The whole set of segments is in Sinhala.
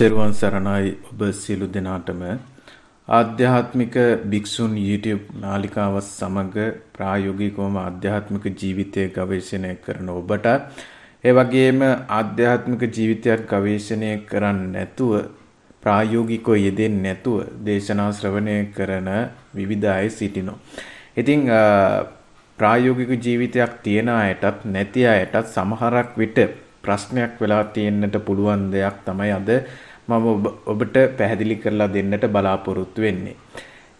තෙරුවන් සරණයි ඔබ සියලු දෙනාටම ආධ්‍යාත්මික භික්ෂුන් YouTube නාලිකාවත් සමග ප්‍රායෝගිකවම ආධ්‍යාත්මික ජීවිතය ගවේෂණය කරන ඔබට ඒ වගේම ආධ්‍යාත්මික ජීවිතයක් ගවේෂණය කරන්නේ නැතුව ප්‍රායෝගිකව යෙදෙන්නේ නැතුව දේශනා ශ්‍රවණය කරන විවිධ අය සිටිනවා. ඉතින් ප්‍රායෝගික ජීවිතයක් තියන අයටත් නැති අයටත් සමහරක් විට ප්‍රශ්නයක් වෙලා තියෙන්නට පුළුවන් දෙයක් තමයි අද මම ඔබට පැහැදිලි කරලා දෙන්නට බලාපොරොත්තු වෙන්නේ.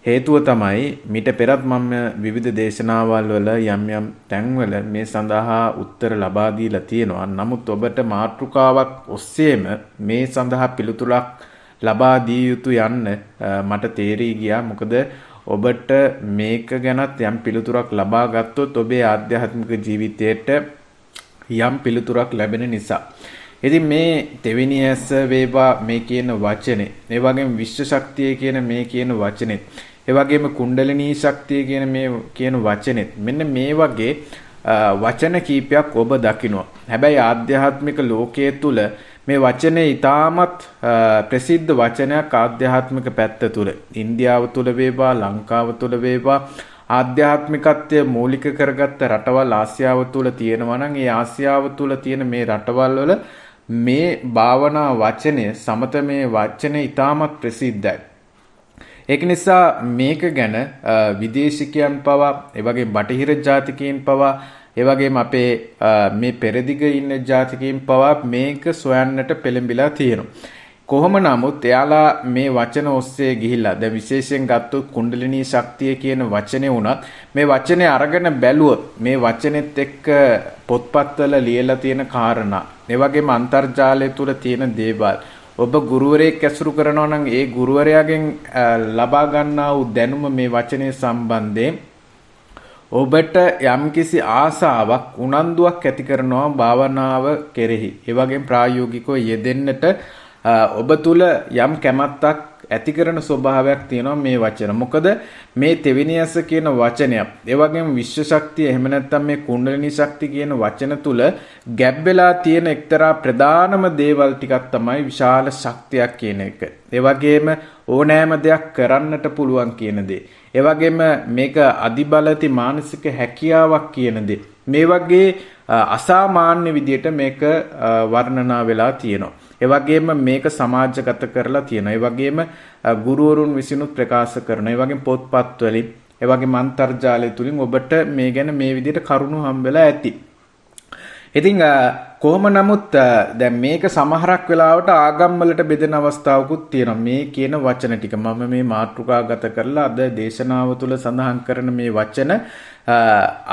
හේතුව තමයි මිට පෙරත් මම විවිධ දේශනාවල් වල යම් යම් තැන්වල මේ සඳහා උත්තර ලබා දීලා තියෙනවා. නමුත් ඔබට මාතෘකාවක් ඔස්සේම මේ සඳහා පිළිතුරක් ලබා දිය යුතු යන්න මට තේරී ගියා. මොකද ඔබට මේක ගැනත් යම් පිළිතුරක් ලබා ගත්තොත් ඔබේ ආධ්‍යාත්මික ජීවිතයට යම් පිළිතුරක් ලැබෙන නිසා. ඉතින් මේ තෙවෙනි ඇස වේවා මේ කියන වචනේ. ඒ වගේම විශ්ව ශක්තිය කියන මේ කියන වචනේ. ඒ වගේම කුණ්ඩලිනී ශක්තිය කියන මේ කියන වචනේ. මෙන්න මේ වගේ වචන කීපයක් ඔබ දකිනවා. හැබැයි ආධ්‍යාත්මික ලෝකයේ තුල මේ වචනේ ඊටමත් ප්‍රසිද්ධ වචනයක් ආධ්‍යාත්මික පැත්ත තුල. ඉන්දියාව තුල වේවා, ලංකාව තුල වේවා ආධ්‍යාත්මිකත්වය මූලික කරගත්ත රටවල් ආසියාව තුල තියෙනවා නම් ඒ ආසියාව තුල තියෙන මේ රටවල් වල මේ භාවනා වචනය සමතමේ වචනය ඉතාමත් ප්‍රසිද්ධයි. ඒක නිසා මේක ගැන විදේශිකයන් පවා එවගේ බටහිර ජාතිකයන් පවා එවගේම අපේ මේ පෙරදිග ඉන්න ජාතිකයන් පවා මේක සොයන්නට පෙළඹිලා තියෙනවා. කොහොම නමුත් එයාලා මේ වචන ඔස්සේ ගිහිල්ලා දැන් විශේෂයෙන් ගත්තොත් කුණ්ඩලිනී ශක්තිය කියන වචනේ වුණත් මේ වචනේ අරගෙන බැලුවොත් මේ වචනේත් එක්ක පොත්පත්වල ලියලා තියෙන කාරණා, ඒ වගේම අන්තර්ජාලය තුල තියෙන දේවල් ඔබ ගුරුවරයෙක් ඇසුරු කරනවා නම් ඒ ගුරුවරයාගෙන් ලබා ගන්නා වූ දැනුම මේ වචනේ සම්බන්ධයෙන් ඔබට යම්කිසි ආසාවක් උනන්දුවක් ඇති කරනවා භාවනාව කෙරෙහි. ඒ වගේම ප්‍රායෝගිකව යෙදෙන්නට ඔබ තුල යම් කැමැත්තක් ඇති කරන ස්වභාවයක් තියෙනවා මේ වචන. මොකද මේ තෙවිනියස කියන වචනයක්. ඒ වගේම විශ්ව ශක්තිය එහෙම නැත්නම් මේ කුණ්ඩලිනී ශක්තිය කියන වචන තුල ගැබ් වෙලා තියෙන එක්තරා ප්‍රධානම දේවල් ටිකක් තමයි විශාල ශක්තියක් කියන එක. ඒ වගේම ඕනෑම දෙයක් කරන්නට පුළුවන් කියන දේ. ඒ වගේම මේක අධිබලති මානසික හැකියාවක් කියන දේ. මේ වගේ අසාමාන්‍ය විදියට මේක වර්ණනා වෙලා තියෙනවා. ඒ වගේම මේක සමාජගත කරලා තියෙනවා. ඒ වගේම ගුරුවරුන් විසිනුත් ප්‍රකාශ කරනවා. ඒ වගේම පොත්පත් වලින්, ඒ වගේම අන්තර්ජාලය තුලින් ඔබට මේ ගැන මේ විදිහට කරුණු හම්බෙලා ඇති. ඉතිං කොහොම නමුත් දැ මේක සමහරක් වෙලාවට ආගම්වලට බෙදෙන අවස්ථාවකුත් තියෙන මේ කියන වචන ටික මම මේ මාතෘකා ගත කරලා අද දේශනාව තුළ සඳහන් කරන මේ වචන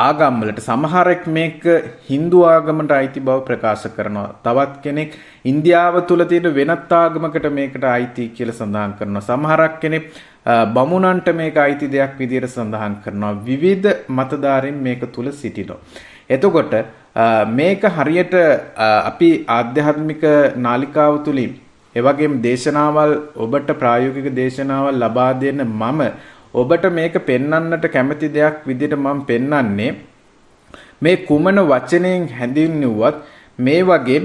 ආගම්වලට සමහරෙක් මේක හින්දු ආගමට අයිති බව ප්‍රකාශ කරනවා. තවත් කෙනෙක් ඉන්දියාව තුළ තියෙන වෙනත් ආගමකට මේකට අයිති කියලා සඳහන් කරනවා. සමහරක් කෙනෙක් බමුණන්ට මේක අයිති දෙයක් විදිහට සඳහන් කරනවා. විවිධ මතධාරීන් මේක තුළ සිටිනවා. එතකොට මේක හරියට අපි ආධ්‍යාත්මික නාලිකාව තුලින් එවැගේම දේශනාවල් ඔබට ප්‍රායෝගික දේශනාවල් ලබා දෙන මම ඔබට මේක පෙන්වන්නට කැමති දෙයක් විදිහට මම පෙන්වන්නේ මේ කුමන වචනයෙන් හැඳින්වුවත් මේ වගේ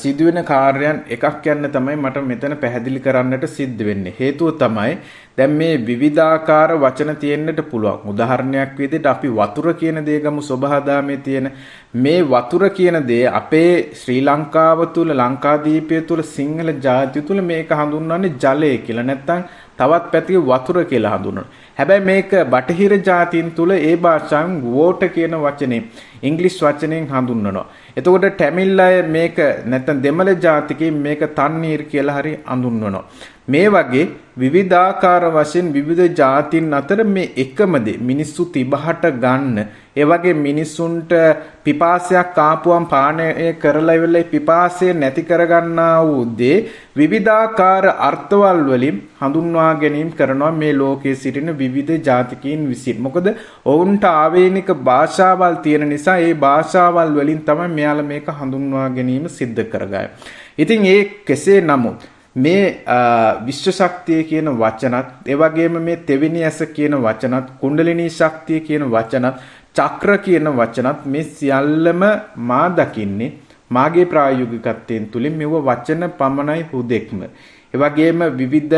සිදුවෙන කාර්යයන් එකක් යන්න තමයි මට මෙතන පැහැදිලි කරන්නට සිද්ධ වෙන්නේ. හේතුව තමයි දැන් මේ විවිධාකාර වචන තියෙන්නට පුළුවන්. උදාහරණයක් විදිහට අපි වතුර කියන දේ ගමු සබහාදාමේ තියෙන මේ වතුර කියන දේ අපේ ශ්‍රී ලංකාව තුල ලංකාදීපය තුල සිංහල ජාතිය තුල මේක හඳුන්වන්නේ ජලය කියලා. නැත්තම් තවත් පැතික වතුර කියලා හඳුන්වනවා. හැබැයි මේක බටහිර ජාතීන් තුල ඒ භාෂාවෙන් water කියන වචනේ ඉංග්‍රීසි වචනයෙන් හඳුන්වනවා. එතකොට ටැමිල් අය මේක නැත්නම් දෙමළ ජාතිකයින් මේක තන්නීර් කියලා හරි අඳුන්වනවා. මේ වගේ විවිධාකාර වශයෙන් විවිධ જાතින් අතර මේ එකම දේ මිනිස්සු තිබහට ගන්න ඒ වගේ මිනිස්සුන්ට පිපාසයක් ආපුවම් පානය කරලා ඉවරලා පිපාසය නැති කරගන්නා වූ දේ විවිධාකාර අර්ථවල වලින් හඳුන්වා ගැනීම කරනවා මේ ලෝකයේ සිටින විවිධ જાතිකයින් විසින් මොකද ඔවුන්ට ආවේනික භාෂාවල් තියෙන නිසා ඒ භාෂාවල් වලින් තමයි මෙයාලා මේක හඳුන්වා ගැනීම සිද්ධ කරගන්නේ ඉතින් ඒ කෙසේ නමුත් මේ විශ්ව ශක්තිය කියන වචනත් ඒ වගේම මේ තෙවෙනි ඇස කියන වචනත් කුණ්ඩලිනී ශක්තිය කියන වචනත් චක්‍ර කියන වචනත් මේ සියල්ලම මා දකින්නේ මාගේ ප්‍රායෝගිකත්වයෙන් තුලින් මෙව වචන පමණයි හුදෙක්ම. ඒ වගේම විවිධ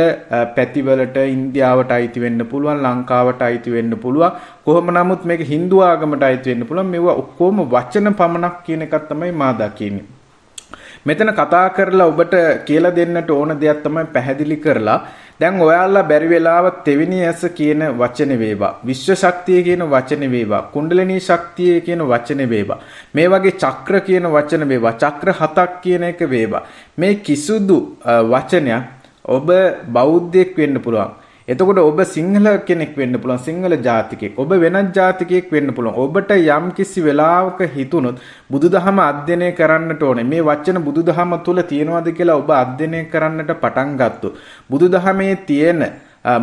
පැතිවලට ඉන්දියාවට අයිති වෙන්න පුළුවන් ලංකාවට අයිති වෙන්න පුළුවන් කොහොම නමුත් මේක Hindu ආගමට අයිති වෙන්න පුළුවන් මෙව ඔක්කොම වචන පමණක් කියන එකක් තමයි මා දකින්නේ. මෙතන කතා කරලා ඔබට කියලා දෙන්නට ඕන දෙයක් තමයි පැහැදිලි කරලා දැන් ඔයාලා බැරි වෙලාව තෙවිනි ඇස කියන වචනේ වේවා විශ්ව ශක්තිය කියන වචනේ වේවා කුණ්ඩලිනී ශක්තිය කියන වචනේ වේවා මේ වගේ චක්‍ර කියන වචන වේවා චක්‍ර හතක් කියන එක වේවා මේ කිසුදු වචනයක් ඔබ බෞද්ධයෙක් වෙන්න පුළුවන් එතකොට ඔබ සිංහල කෙනෙක් වෙන්න පුළුවන් සිංහල ජාතිකයෙක්. ඔබ වෙනත් ජාතිකයෙක් වෙන්න පුළුවන්. ඔබට යම් කිසි වෙලාවක හිතුනොත් බුදුදහම අධ්‍යයනය කරන්නට ඕනේ. මේ වචන බුදුදහම තුල තියෙනවද කියලා ඔබ අධ්‍යයනය කරන්නට පටන් ගත්තොත් බුදුදහමේ තියෙන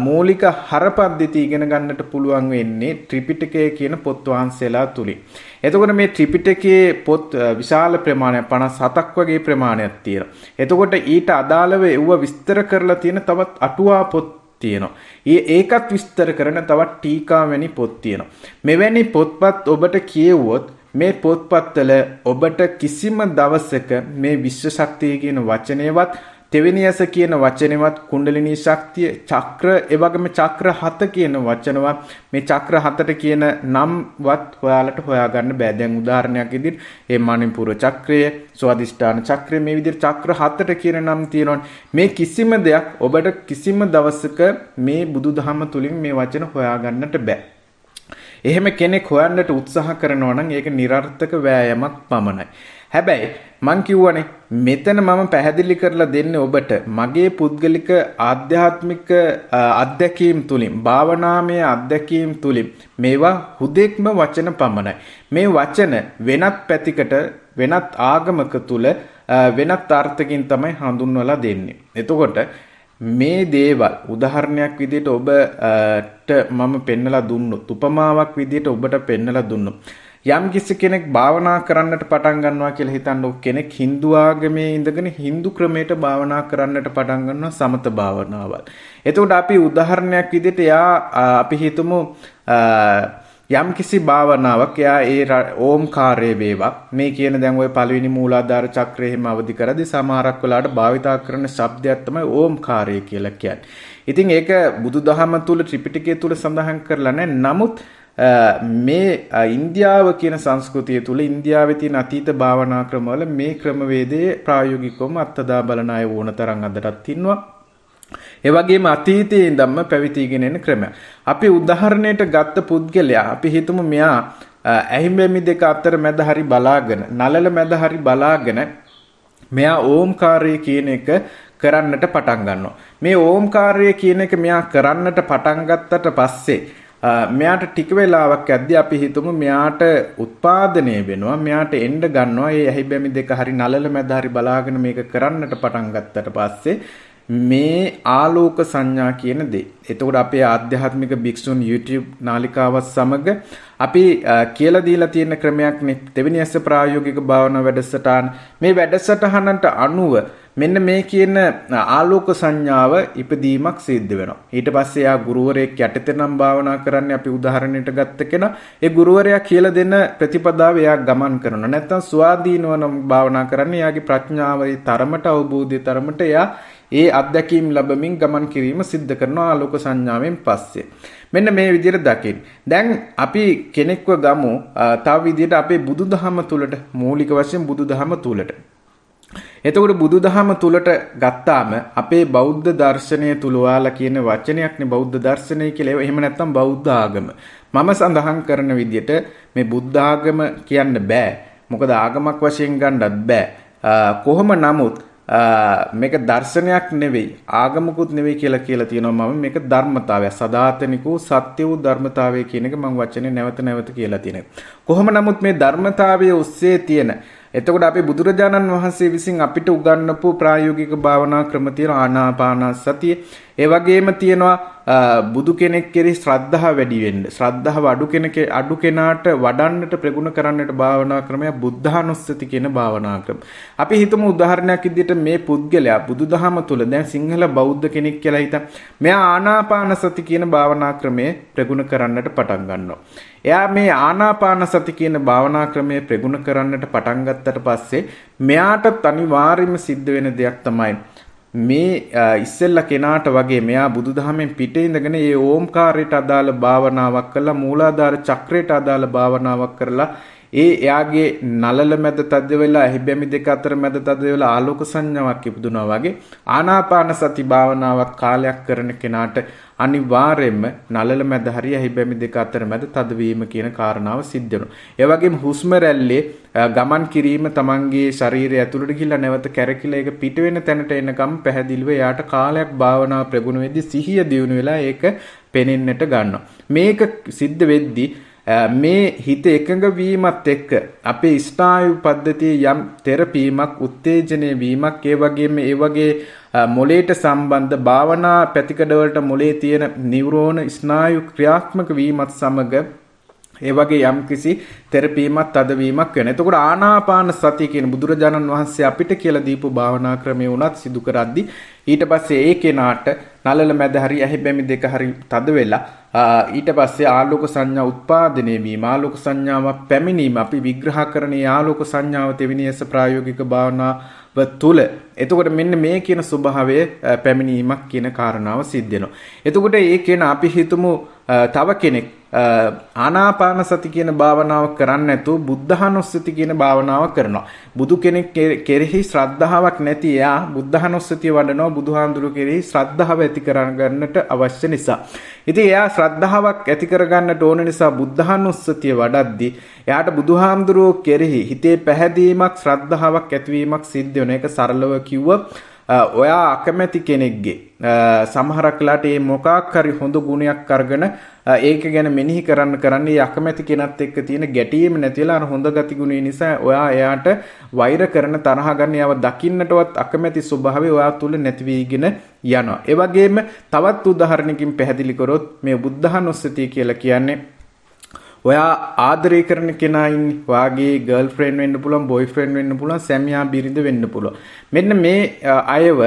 මූලික හරපද්ධති ඉගෙන ගන්නට පුළුවන් වෙන්නේ ත්‍රිපිටකය කියන පොත් වහන්සේලා තුලින්. එතකොට මේ ත්‍රිපිටකයේ පොත් විශාල ප්‍රමාණයක් 57ක් වගේ ප්‍රමාණයක් තියෙනවා. එතකොට ඊට අදාළව ඒව විස්තර කරලා තියෙන තවත් අටුවා පොත් තියෙනවා. ඒ ඒකත් විස්තර කරන තවත් ටීකාවැනි පොත් තියෙනවා. මෙවැනි පොත්පත් ඔබට කියවුවොත් මේ පොත්පත්වල ඔබට කිසිම දවසක මේ විශ්ව ශක්තිය කියන වචනයවත් තෙවෙනි ඇස කියන වචනෙවත් කුණ්ඩලිනී ශක්තිය චක්‍ර එවගේම චක්‍ර හත කියන වචනවත් මේ චක්‍ර හතට කියන නම්වත් ඔයාලට හොයාගන්න බෑ දැන් උදාහරණයක් විදිහට ඒ මණිපුර චක්‍රය ස්වාදිෂ්ඨාන චක්‍රය මේ විදිහට චක්‍ර හතට කියන නම් තියෙනවනේ මේ කිසිම දෙයක් ඔබට කිසිම දවසක මේ බුදුදහම තුලින් මේ වචන හොයාගන්නට බෑ. එහෙම කෙනෙක් හොයන්නට උත්සාහ කරනවා නම් ඒක નિરර්ථක වෑයමක් පමණයි. හැබැයි මං කිව්වනේ මෙතන මම පැහැදිලි කරලා දෙන්නේ ඔබට මගේ පුද්ගලික ආධ්‍යාත්මික අත්දැකීම් තුලින් භාවනාමය අත්දැකීම් තුලින් මේවා හුදෙක්ම වචන පමණයි මේ වචන වෙනත් පැතිකට වෙනත් ආගමක තුල වෙනත් අර්ථකින් තමයි හඳුන්වලා දෙන්නේ එතකොට මේ දේවල් උදාහරණයක් විදිහට ඔබට මම පෙන්නලා දුන්නොත් උපමාවක් විදිහට ඔබට පෙන්නලා දුන්නොත් යම් කිසි කෙනෙක් භාවනා කරන්නට පටන් ගන්නවා කියලා හිතන්න කෙනෙක් Hindu ආගමේ ඉඳගෙන Hindu ක්‍රමයට භාවනා කරන්නට පටන් ගන්නවා සමත භාවනාවල්. එතකොට අපි උදාහරණයක් විදිහට යා අපි හිතමු යම් කිසි භාවනාවක් යා ඒ ඕම්කාරයේ වේවා මේ කියන දැන් ওই පළවෙනි මූලාධාර චක්‍රය එහෙම අවදි කරද්දී සමහරක් වෙලාවට භාවිතා කරන શબ્දයක් තමයි ඕම්කාරය කියලා කියන්නේ. ඉතින් ඒක බුදුදහම තුල ත්‍රිපිටකය තුල සඳහන් කරලා නැහැ. නමුත් මේ ඉන්දියාව කියන සංස්කෘතිය තුළ ඉන්දියාවේ තියෙන අතීත භාවනා ක්‍රමවල මේ ක්‍රමවේදයේ ප්‍රායෝගිකවම අත්දා බලන අය වුණ තරම් අදටත් ඉන්නවා. ඒ වගේම අතීතයේ ඉඳන්ම පැවිතිගෙන එන ක්‍රම. අපි උදාහරණයට ගත්ත පුද්ගලයා අපි හිතමු මෙයා ඇහිඹෙමි දෙක අතර මැද හරි බලාගෙන, නළල මැද හරි බලාගෙන මෙයා ඕම්කාරය කියන එක කරන්නට පටන් ගන්නවා. මේ ඕම්කාරය කියන එක මෙයා කරන්නට පටන් ගත්තට පස්සේ මෙයාට ටික වෙලාවක් ඇද්දි අපි හිතමු මෙයාට උත්පාදනය වෙනවා මෙයාට එන්න ගන්නවා මේ ඇහි බැමි දෙක හරි නලල මැද හරි බලාගෙන මේක කරන්නට පටන් ගත්තට පස්සේ මේ ආලෝක සංඥා කියන දේ. එතකොට අපේ ආධ්‍යාත්මික භික්ෂුන් YouTube නාලිකාවත් සමග අපි කියලා දීලා තියෙන ක්‍රමයක් නේ. දෙවෙනි ඇස ප්‍රායෝගික භාවනා වැඩසටහන. මේ වැඩසටහනට අනුව මෙන්න මේ කියන ආලෝක සංඥාව ඉපදීමක් සිද්ධ වෙනවා. ඊට පස්සේ යා ගුරුවරයෙක් යටතේ නම් භාවනා කරන්නේ අපි උදාහරණයට ගත්ත කෙනා ඒ ගුරුවරයා කියලා දෙන ප්‍රතිපදාව එයා ගමන් කරනවා. නැත්තම් ස්වාධීනව නම් භාවනා කරන්නේ යාගේ ප්‍රඥාවේ තරමට අවබෝධයේ තරමට එයා ඒ අත්දැකීම් ලැබමින් ගමන් කිරීම සිද්ධ කරනවා ආලෝක සංඥාවෙන් පස්සේ. මෙන්න මේ විදිහට දකින්න. දැන් අපි කෙනෙක්ව ගමු තව විදිහට අපේ බුදුදහම තුලට මූලික වශයෙන් බුදුදහම තුලට එතකොට බුදුදහම තුලට ගත්තාම අපේ බෞද්ධ දර්ශනය තුලවාලා කියන වචනයක්නේ බෞද්ධ දර්ශනය කියලා. එහෙම නැත්නම් බෞද්ධ ආගම. මම සඳහන් කරන විදිහට මේ බුද්ධ ආගම කියන්න බෑ. මොකද ආගමක් වශයෙන් ගන්නත් බෑ. කොහොම නමුත් මේක දර්ශනයක් නෙවෙයි ආගමකුත් නෙවෙයි කියලා කියලා තියෙනවා මම මේක ධර්මතාවය සදාතනිකෝ සත්‍ය වූ ධර්මතාවය කියන එක මම වචනේ නැවත නැවත කියලා තියෙනවා කොහොම නමුත් මේ ධර්මතාවයේ ඔස්සේ තියෙන එතකොට අපි බුදුරජාණන් වහන්සේ විසින් අපිට උගන්වපු ප්‍රායෝගික භාවනා ක්‍රම තියෙන ආනාපාන සතිය ඒ වගේම තියෙනවා බුදු කෙනෙක් කෙරෙහි ශ්‍රද්ධාව වැඩි වෙන්න. ශ්‍රද්ධාව අඩු කෙනක අඩු කෙනාට වඩන්නට ප්‍රගුණ කරන්නට භාවනා ක්‍රමය බුද්ධානුස්සති කියන භාවනා ක්‍රම. අපි හිතමු උදාහරණයක් විදිහට මේ පුද්ගලයා බුදුදහම තුල දැන් සිංහල බෞද්ධ කෙනෙක් කියලා හිතන් මෙයා ආනාපාන සති කියන භාවනා ක්‍රමය ප්‍රගුණ කරන්නට පටන් ගන්නවා. එයා මේ ආනාපාන සති කියන භාවනා ක්‍රමය ප්‍රගුණ කරන්නට පටන් ගත්තට පස්සේ මෙයාට අනිවාර්යයෙන්ම සිද්ධ වෙන දෙයක් තමයි මේ ඉස්සෙල්ල කෙනාට වගේ මෙයා බුදුදහමෙන් පිටේ ඉඳගෙන ඒ ඕම්කාරයට අදාළ භාවනාවක් කළා මූලාධාර චක්‍රයට අදාළ භාවනාවක් කරලා ඒ එයාගේ නලල මැද තද වෙලා ඇහිබැමි දෙක අතර මැද තද වෙලා ආලෝක සංඥාවක් ඉපදුනා වගේ ආනාපාන සති භාවනාවක් කාලයක් කරන කෙනාට අනිවාර්යයෙන්ම නළල මැද හරි ඇහිබැමි දෙක අතර මැද තදවීම කියන කාරණාව සිද්ධ වෙනවා. ඒ වගේම හුස්ම රැල්ලේ ගමන් කිරීම Tamanගේ ශරීරය ඇතුළට ගිහිල්ලා නැවත කැරකිලා ඒක පිට වෙන තැනට එනකම් පැහැදිලිව එයාට කාලයක් භාවනා ප්‍රගුණ වෙද්දී සිහිය දියුණු වෙලා ඒක පෙනෙන්නට ගන්නවා. මේක සිද්ධ වෙද්දී මේ හිත එකඟ වීමත් එක්ක අපේ ස්නායු පද්ධතියේ යම් තෙරපීමක් උත්තේජනය වීමක් ඒ වගේම ඒ වගේ මොලේට සම්බන්ධ භාවනා පැතිකඩවලට මොලේ තියෙන නිව්‍රෝන ස්නායු ක්‍රියාත්මක වීමත් සමග ඒ වගේ යම්කිසි තෙරපීමක් තදවීමක් වෙන. එතකොට ආනාපාන සතිය කියන බුදුරජාණන් වහන්සේ අපිට කියලා දීපු භාවනා ක්‍රමය උනත් සිදු කරද්දී ඊට පස්සේ ඒ කෙනාට නලල මැද හරි ඇහිබැමි දෙක හරි තද වෙලා ඊට පස්සේ ආලෝක සංඥා උත්පාදනය වීම ආලෝක සංඥාවක් පැමිණීම අපි විග්‍රහ කරන්නේ ආලෝක සංඥාව තෙවිනියස ප්‍රායෝගික භාවනාව තුළ එතකොට මෙන්න මේ කියන ස්වභාවය පැමිණීමක් කියන කාරණාව සිද්ධ වෙනවා. එතකොට ඒ කියන අපි හිතමු තව කෙනෙක් ආනාපාන සති කියන භාවනාව කරන්නේ නැතුව බුද්ධහනුස්සති කියන භාවනාව කරනවා. බුදු කෙනෙක් කෙරෙහි ශ්‍රද්ධාවක් නැති එයා බුද්ධහනුස්සතිය වඩනවා බුදුහාඳුරු කෙරෙහි ශ්‍රද්ධාව ඇති කරගන්නට අවශ්‍ය නිසා. ඉතින් එයා ශ්‍රද්ධාවක් ඇති කරගන්නට ඕන නිසා බුද්ධහනුස්සතිය වඩද්දී එයාට බුදුහාඳුරුව කෙරෙහි හිතේ පැහැදීමක් ශ්‍රද්ධාවක් ඇතිවීමක් සිද්ධ වෙන එක සරලව කිව්වොත් ඔයා අකමැති කෙනෙක්ගේ සමහරක්ලාට මේ මොකක් හරි හොඳ ගුණයක් අරගෙන ඒක ගැන මෙනෙහි කරන්න කරන්නේ අකමැති කෙනත් එක්ක තියෙන ගැටීම නැතිලා අර හොඳ ගති ගුණය නිසා ඔයා එයාට වෛර කරන තරහ ගන්න යව දකින්නටවත් අකමැති ස්වභාවය ඔයා තුල නැති වීගෙන යනවා. ඒ වගේම තවත් උදාහරණකින් පැහැදිලි කරොත් මේ බුද්ධහනුස්සතිය කියලා කියන්නේ ඔයා ආදරය කරන කෙනයින් වාගේ ගර්ල් ෆ්‍රෙන්ඩ් වෙන්න පුළුවන් බොයි ෆ්‍රෙන්ඩ් වෙන්න පුළුවන් සැමියා බිරිඳ වෙන්න පුළුවන් මෙන්න මේ අයව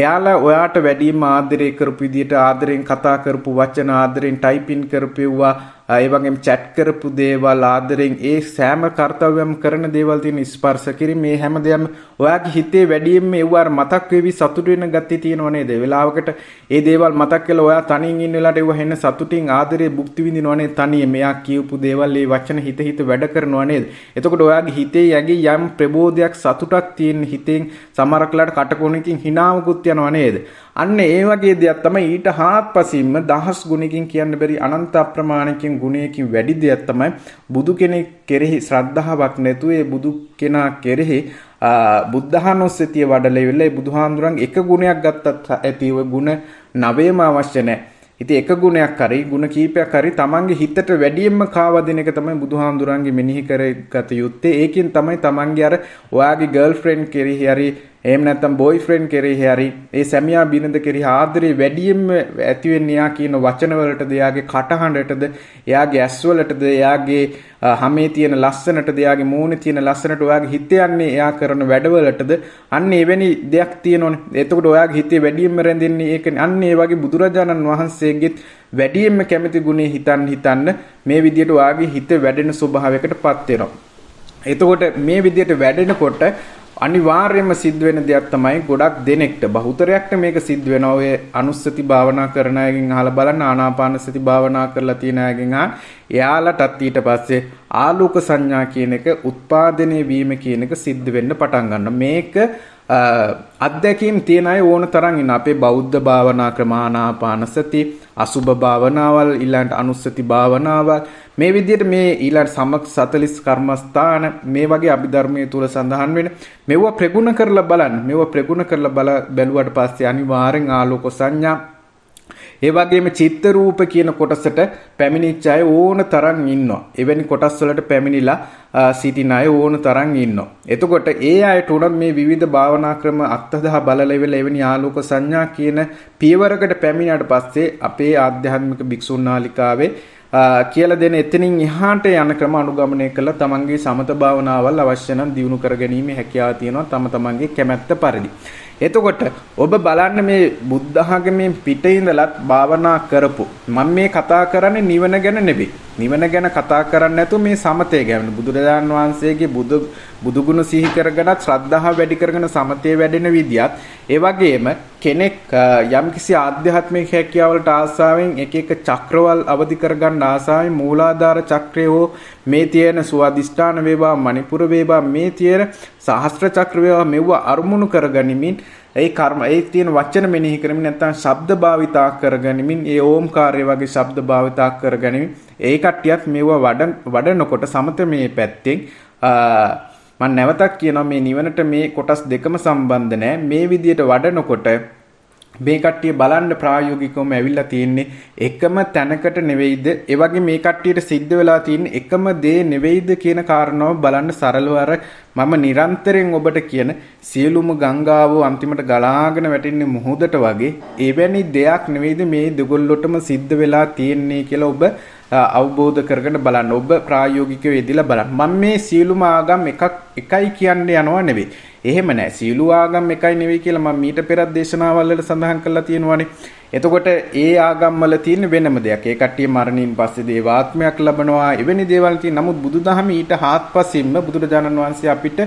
එයාලා ඔයාට වැඩියම ආදරය කරපු විදියට ආදරෙන් කතා කරපු වචන ආදරෙන් ටයිපින් කරපෙව්වා ඒ වගේම chat කරපු දේවල් ආදරෙන් ඒ සෑම කාර්යයක්ම කරන දේවල් තියෙන ස්පර්ශ කිරීම මේ හැම දෙයක්ම ඔයාගේ හිතේ වැඩියෙන්ම ඒවාර මතක් වෙවි සතුට වෙන ගතිය තියෙනව නේද? වෙලාවකට ඒ දේවල් මතක් කළා ඔයා තනියෙන් ඉන්න වෙලාවට ඒව හෙන්න සතුටින් ආදරේ භුක්ති විඳිනව නේද? තනියෙන් මෙයා කියපු දේවල් ඒ වචන හිත හිත වැඩ කරනව නේද? එතකොට ඔයාගේ හිතේ යගේ යම් ප්‍රබෝධයක් සතුටක් තියෙන හිතෙන් සමහරක්ලාට කටකොණකින් හිනාවකුත් මුකුත් යනව නේද? අන්න ඒ වගේ දෙයක් තමයි ඊට හාත්පසින්ම දහස් ගුණකින් කියන්න බැරි අනන්ත අප්‍රමාණකින් ගුණයකින් වැඩි දෙයක් තමයි බුදු කෙනෙක් කෙරෙහි ශ්‍රද්ධාවක් නැතුව ඒ බුදු කෙනා කෙරෙහි බුද්ධහනොස්සතිය වඩලෙවිලා ඒ බුදුහාඳුරන් එක ගුණයක් ගත්තත් ඇති ওই ගුණ නවයම අවශ්‍ය නැහැ. ඉතින් එක ගුණයක් හරි ගුණ කීපයක් හරි තමන්ගේ හිතට වැඩියෙන්ම කාවදින එක තමයි බුදුහාඳුරන්ගේ මෙනෙහි කරගත යුත්තේ. ඒකෙන් තමයි තමන්ගේ අර ඔයාගේ ගර්ල්ෆ්‍රෙන්ඩ් කෙරෙහි හරි එහෙම නැත්නම් බොයිෆ්‍රෙන්ඩ් කෙරෙහි හරි ඒ සැමියා බිරිඳ කෙරෙහි ආදරේ වැඩියෙන්ම ඇති වෙන්නේ යා කියන වචනවලටද එයාගේ කටහඬටද එයාගේ ඇස්වලටද එයාගේ හැමේ තියෙන ලස්සනටද එයාගේ මූණේ තියෙන ලස්සනට ඔයාගේ හිත යන්නේ එයා කරන වැඩවලටද අන්න එවැනි දෙයක් තියෙනෝනේ එතකොට ඔයාගේ හිතේ වැඩියෙන්ම රැඳෙන්නේ ඒකනේ අන්න ඒ වගේ බුදුරජාණන් වහන්සේගෙත් වැඩියෙන්ම කැමති ගුණේ හිතන් හිතන්න මේ විදියට ඔයාගේ හිත වැඩෙන ස්වභාවයකටපත් වෙනවා එතකොට මේ විදියට වැඩෙනකොට අනිවාර්යයෙන්ම සිද්ධ වෙන දෙයක් තමයි ගොඩක් දෙනෙක්ට බහුතරයක්ට මේක සිද්ධ වෙනවා ඔය අනුස්සති භාවනා කරන අයගෙන් අහලා බලන්න ආනාපානසති භාවනා කරලා තියෙන අයගෙන් ආ එයාලටත් ඊට පස්සේ ආලෝක සංඥා කියන එක උත්පාදනය වීම කියන එක සිද්ධ වෙන්න පටන් ගන්නවා මේක අත්දැකීම් තියෙන අය ඕන තරම් ඉන්න අපේ බෞද්ධ භාවනා ක්‍රමානාපාන සති අසුභ භාවනාවල් ඊළඟට අනුස්සති භාවනාවල් මේ විදිහට මේ ඊළඟ සමක් 40 කර්මස්ථාන මේ වගේ අභිධර්මයේ තුල සඳහන් වෙන මෙවුව ප්‍රගුණ කරලා බලන්න මෙවුව ප්‍රගුණ කරලා බල බැලුවට පස්සේ අනිවාර්යෙන් ආලෝක සංඥා ඒ වගේම චිත්ත රූප කියන කොටසට පැමිණිච්ච අය ඕන තරම් ඉන්නවා. එවැනි කොටස් වලට පැමිණිලා සිටින අය ඕන තරම් ඉන්නවා. එතකොට ඒ අයට උනත් මේ විවිධ භාවනා ක්‍රම අත්දහ බලලා ඉවල එවැනි ආලෝක සංඥා කියන පියවරකට පැමිණාට පස්සේ අපේ ආධ්‍යාත්මික භික්ෂුන්නාලිකාවේ කියලා දෙන එතනින් එහාට යන ක්‍රම අනුගමනය කළා තමන්ගේ සමත භාවනාවල් අවශ්‍ය නම් දියුණු කර ගැනීම හැකියාව තියෙනවා තම තමන්ගේ කැමැත්ත පරිදි. එතකොට ඔබ බලන්න මේ බුද්ධහගමෙන් පිට ඉඳලත් භාවනා කරපු මම මේ කතා කරන්නේ නිවන ගැන නෙවෙයි. නිවන ගැන කතා කරන්නේ නැතු මේ සමතේ ගැන. බුදුරජාන් වහන්සේගේ බුදු බුදුගුණ සිහි කරගෙනත් ශ්‍රද්ධාව වැඩි කරගෙන සමතේ වැඩෙන විදියත් ඒ වගේම කෙනෙක් යම්කිසි ආධ්‍යාත්මික හැකියාවලට ආසාවෙන් එක එක චක්‍රවල් අවදි කරගන්න ආසාවෙන් මූලාධාර චක්‍රය හෝ මේ තියෙන සුවාදිෂ්ඨාන වේවා මණිපුර වේවා මේ තියෙන සහස්ත්‍ර චක්‍ර වේවා මෙව්ව අරමුණු කරගනිමින් ඒ කර්ම ඒ තියෙන වචන මෙනෙහි කරමින් නැත්නම් ශබ්ද භාවිතා කරගනිමින් ඒ ඕම්කාරය වගේ ශබ්ද භාවිතා කරගනිමින් ඒ කට්ටියත් මෙව්ව වඩ වඩනකොට සමත මේ පැත්තෙන් මම නැවතක් කියනවා මේ නිවනට මේ කොටස් දෙකම සම්බන්ධ නැහැ මේ විදියට වඩනකොට මේ කට්ටිය බලන්න ප්‍රායෝගිකවම ඇවිල්ලා තියෙන්නේ එකම තැනකට නෙවෙයිද ඒ වගේ මේ කට්ටියට සිද්ධ වෙලා තියෙන එකම දේ නෙවෙයිද කියන කාරණාව බලන්න සරලව අර මම නිරන්තරයෙන් ඔබට කියන සියලුම ගංගාව අන්තිමට ගලාගෙන වැටෙන්නේ මුහුදට වගේ එවැනි දෙයක් නෙවෙයිද මේ දෙගොල්ලොටම සිද්ධ වෙලා තියෙන්නේ කියලා ඔබ අවබෝධ කරගෙන බලන්න ඔබ ප්‍රායෝගිකව යෙදিলা බලන්න මම මේ සියලුම ආගම් එකක් එකයි කියන්නේ යනවා නෙවෙයි එහෙම නැහැ. සියලු ආගම් එකයි නෙවෙයි කියලා මම මීට පෙරත් දේශනාවල් වල සඳහන් කරලා තියෙනවානේ. එතකොට ඒ ආගම් වල තියෙන වෙනම දෙයක්. ඒ කට්ටිය මරණින් පස්සේ දේවාත්මයක් ලබනවා. එවැනි දේවල් තියෙන. නමුත් බුදුදහම ඊට හාත්පසින්ම බුදුරජාණන් වහන්සේ අපිට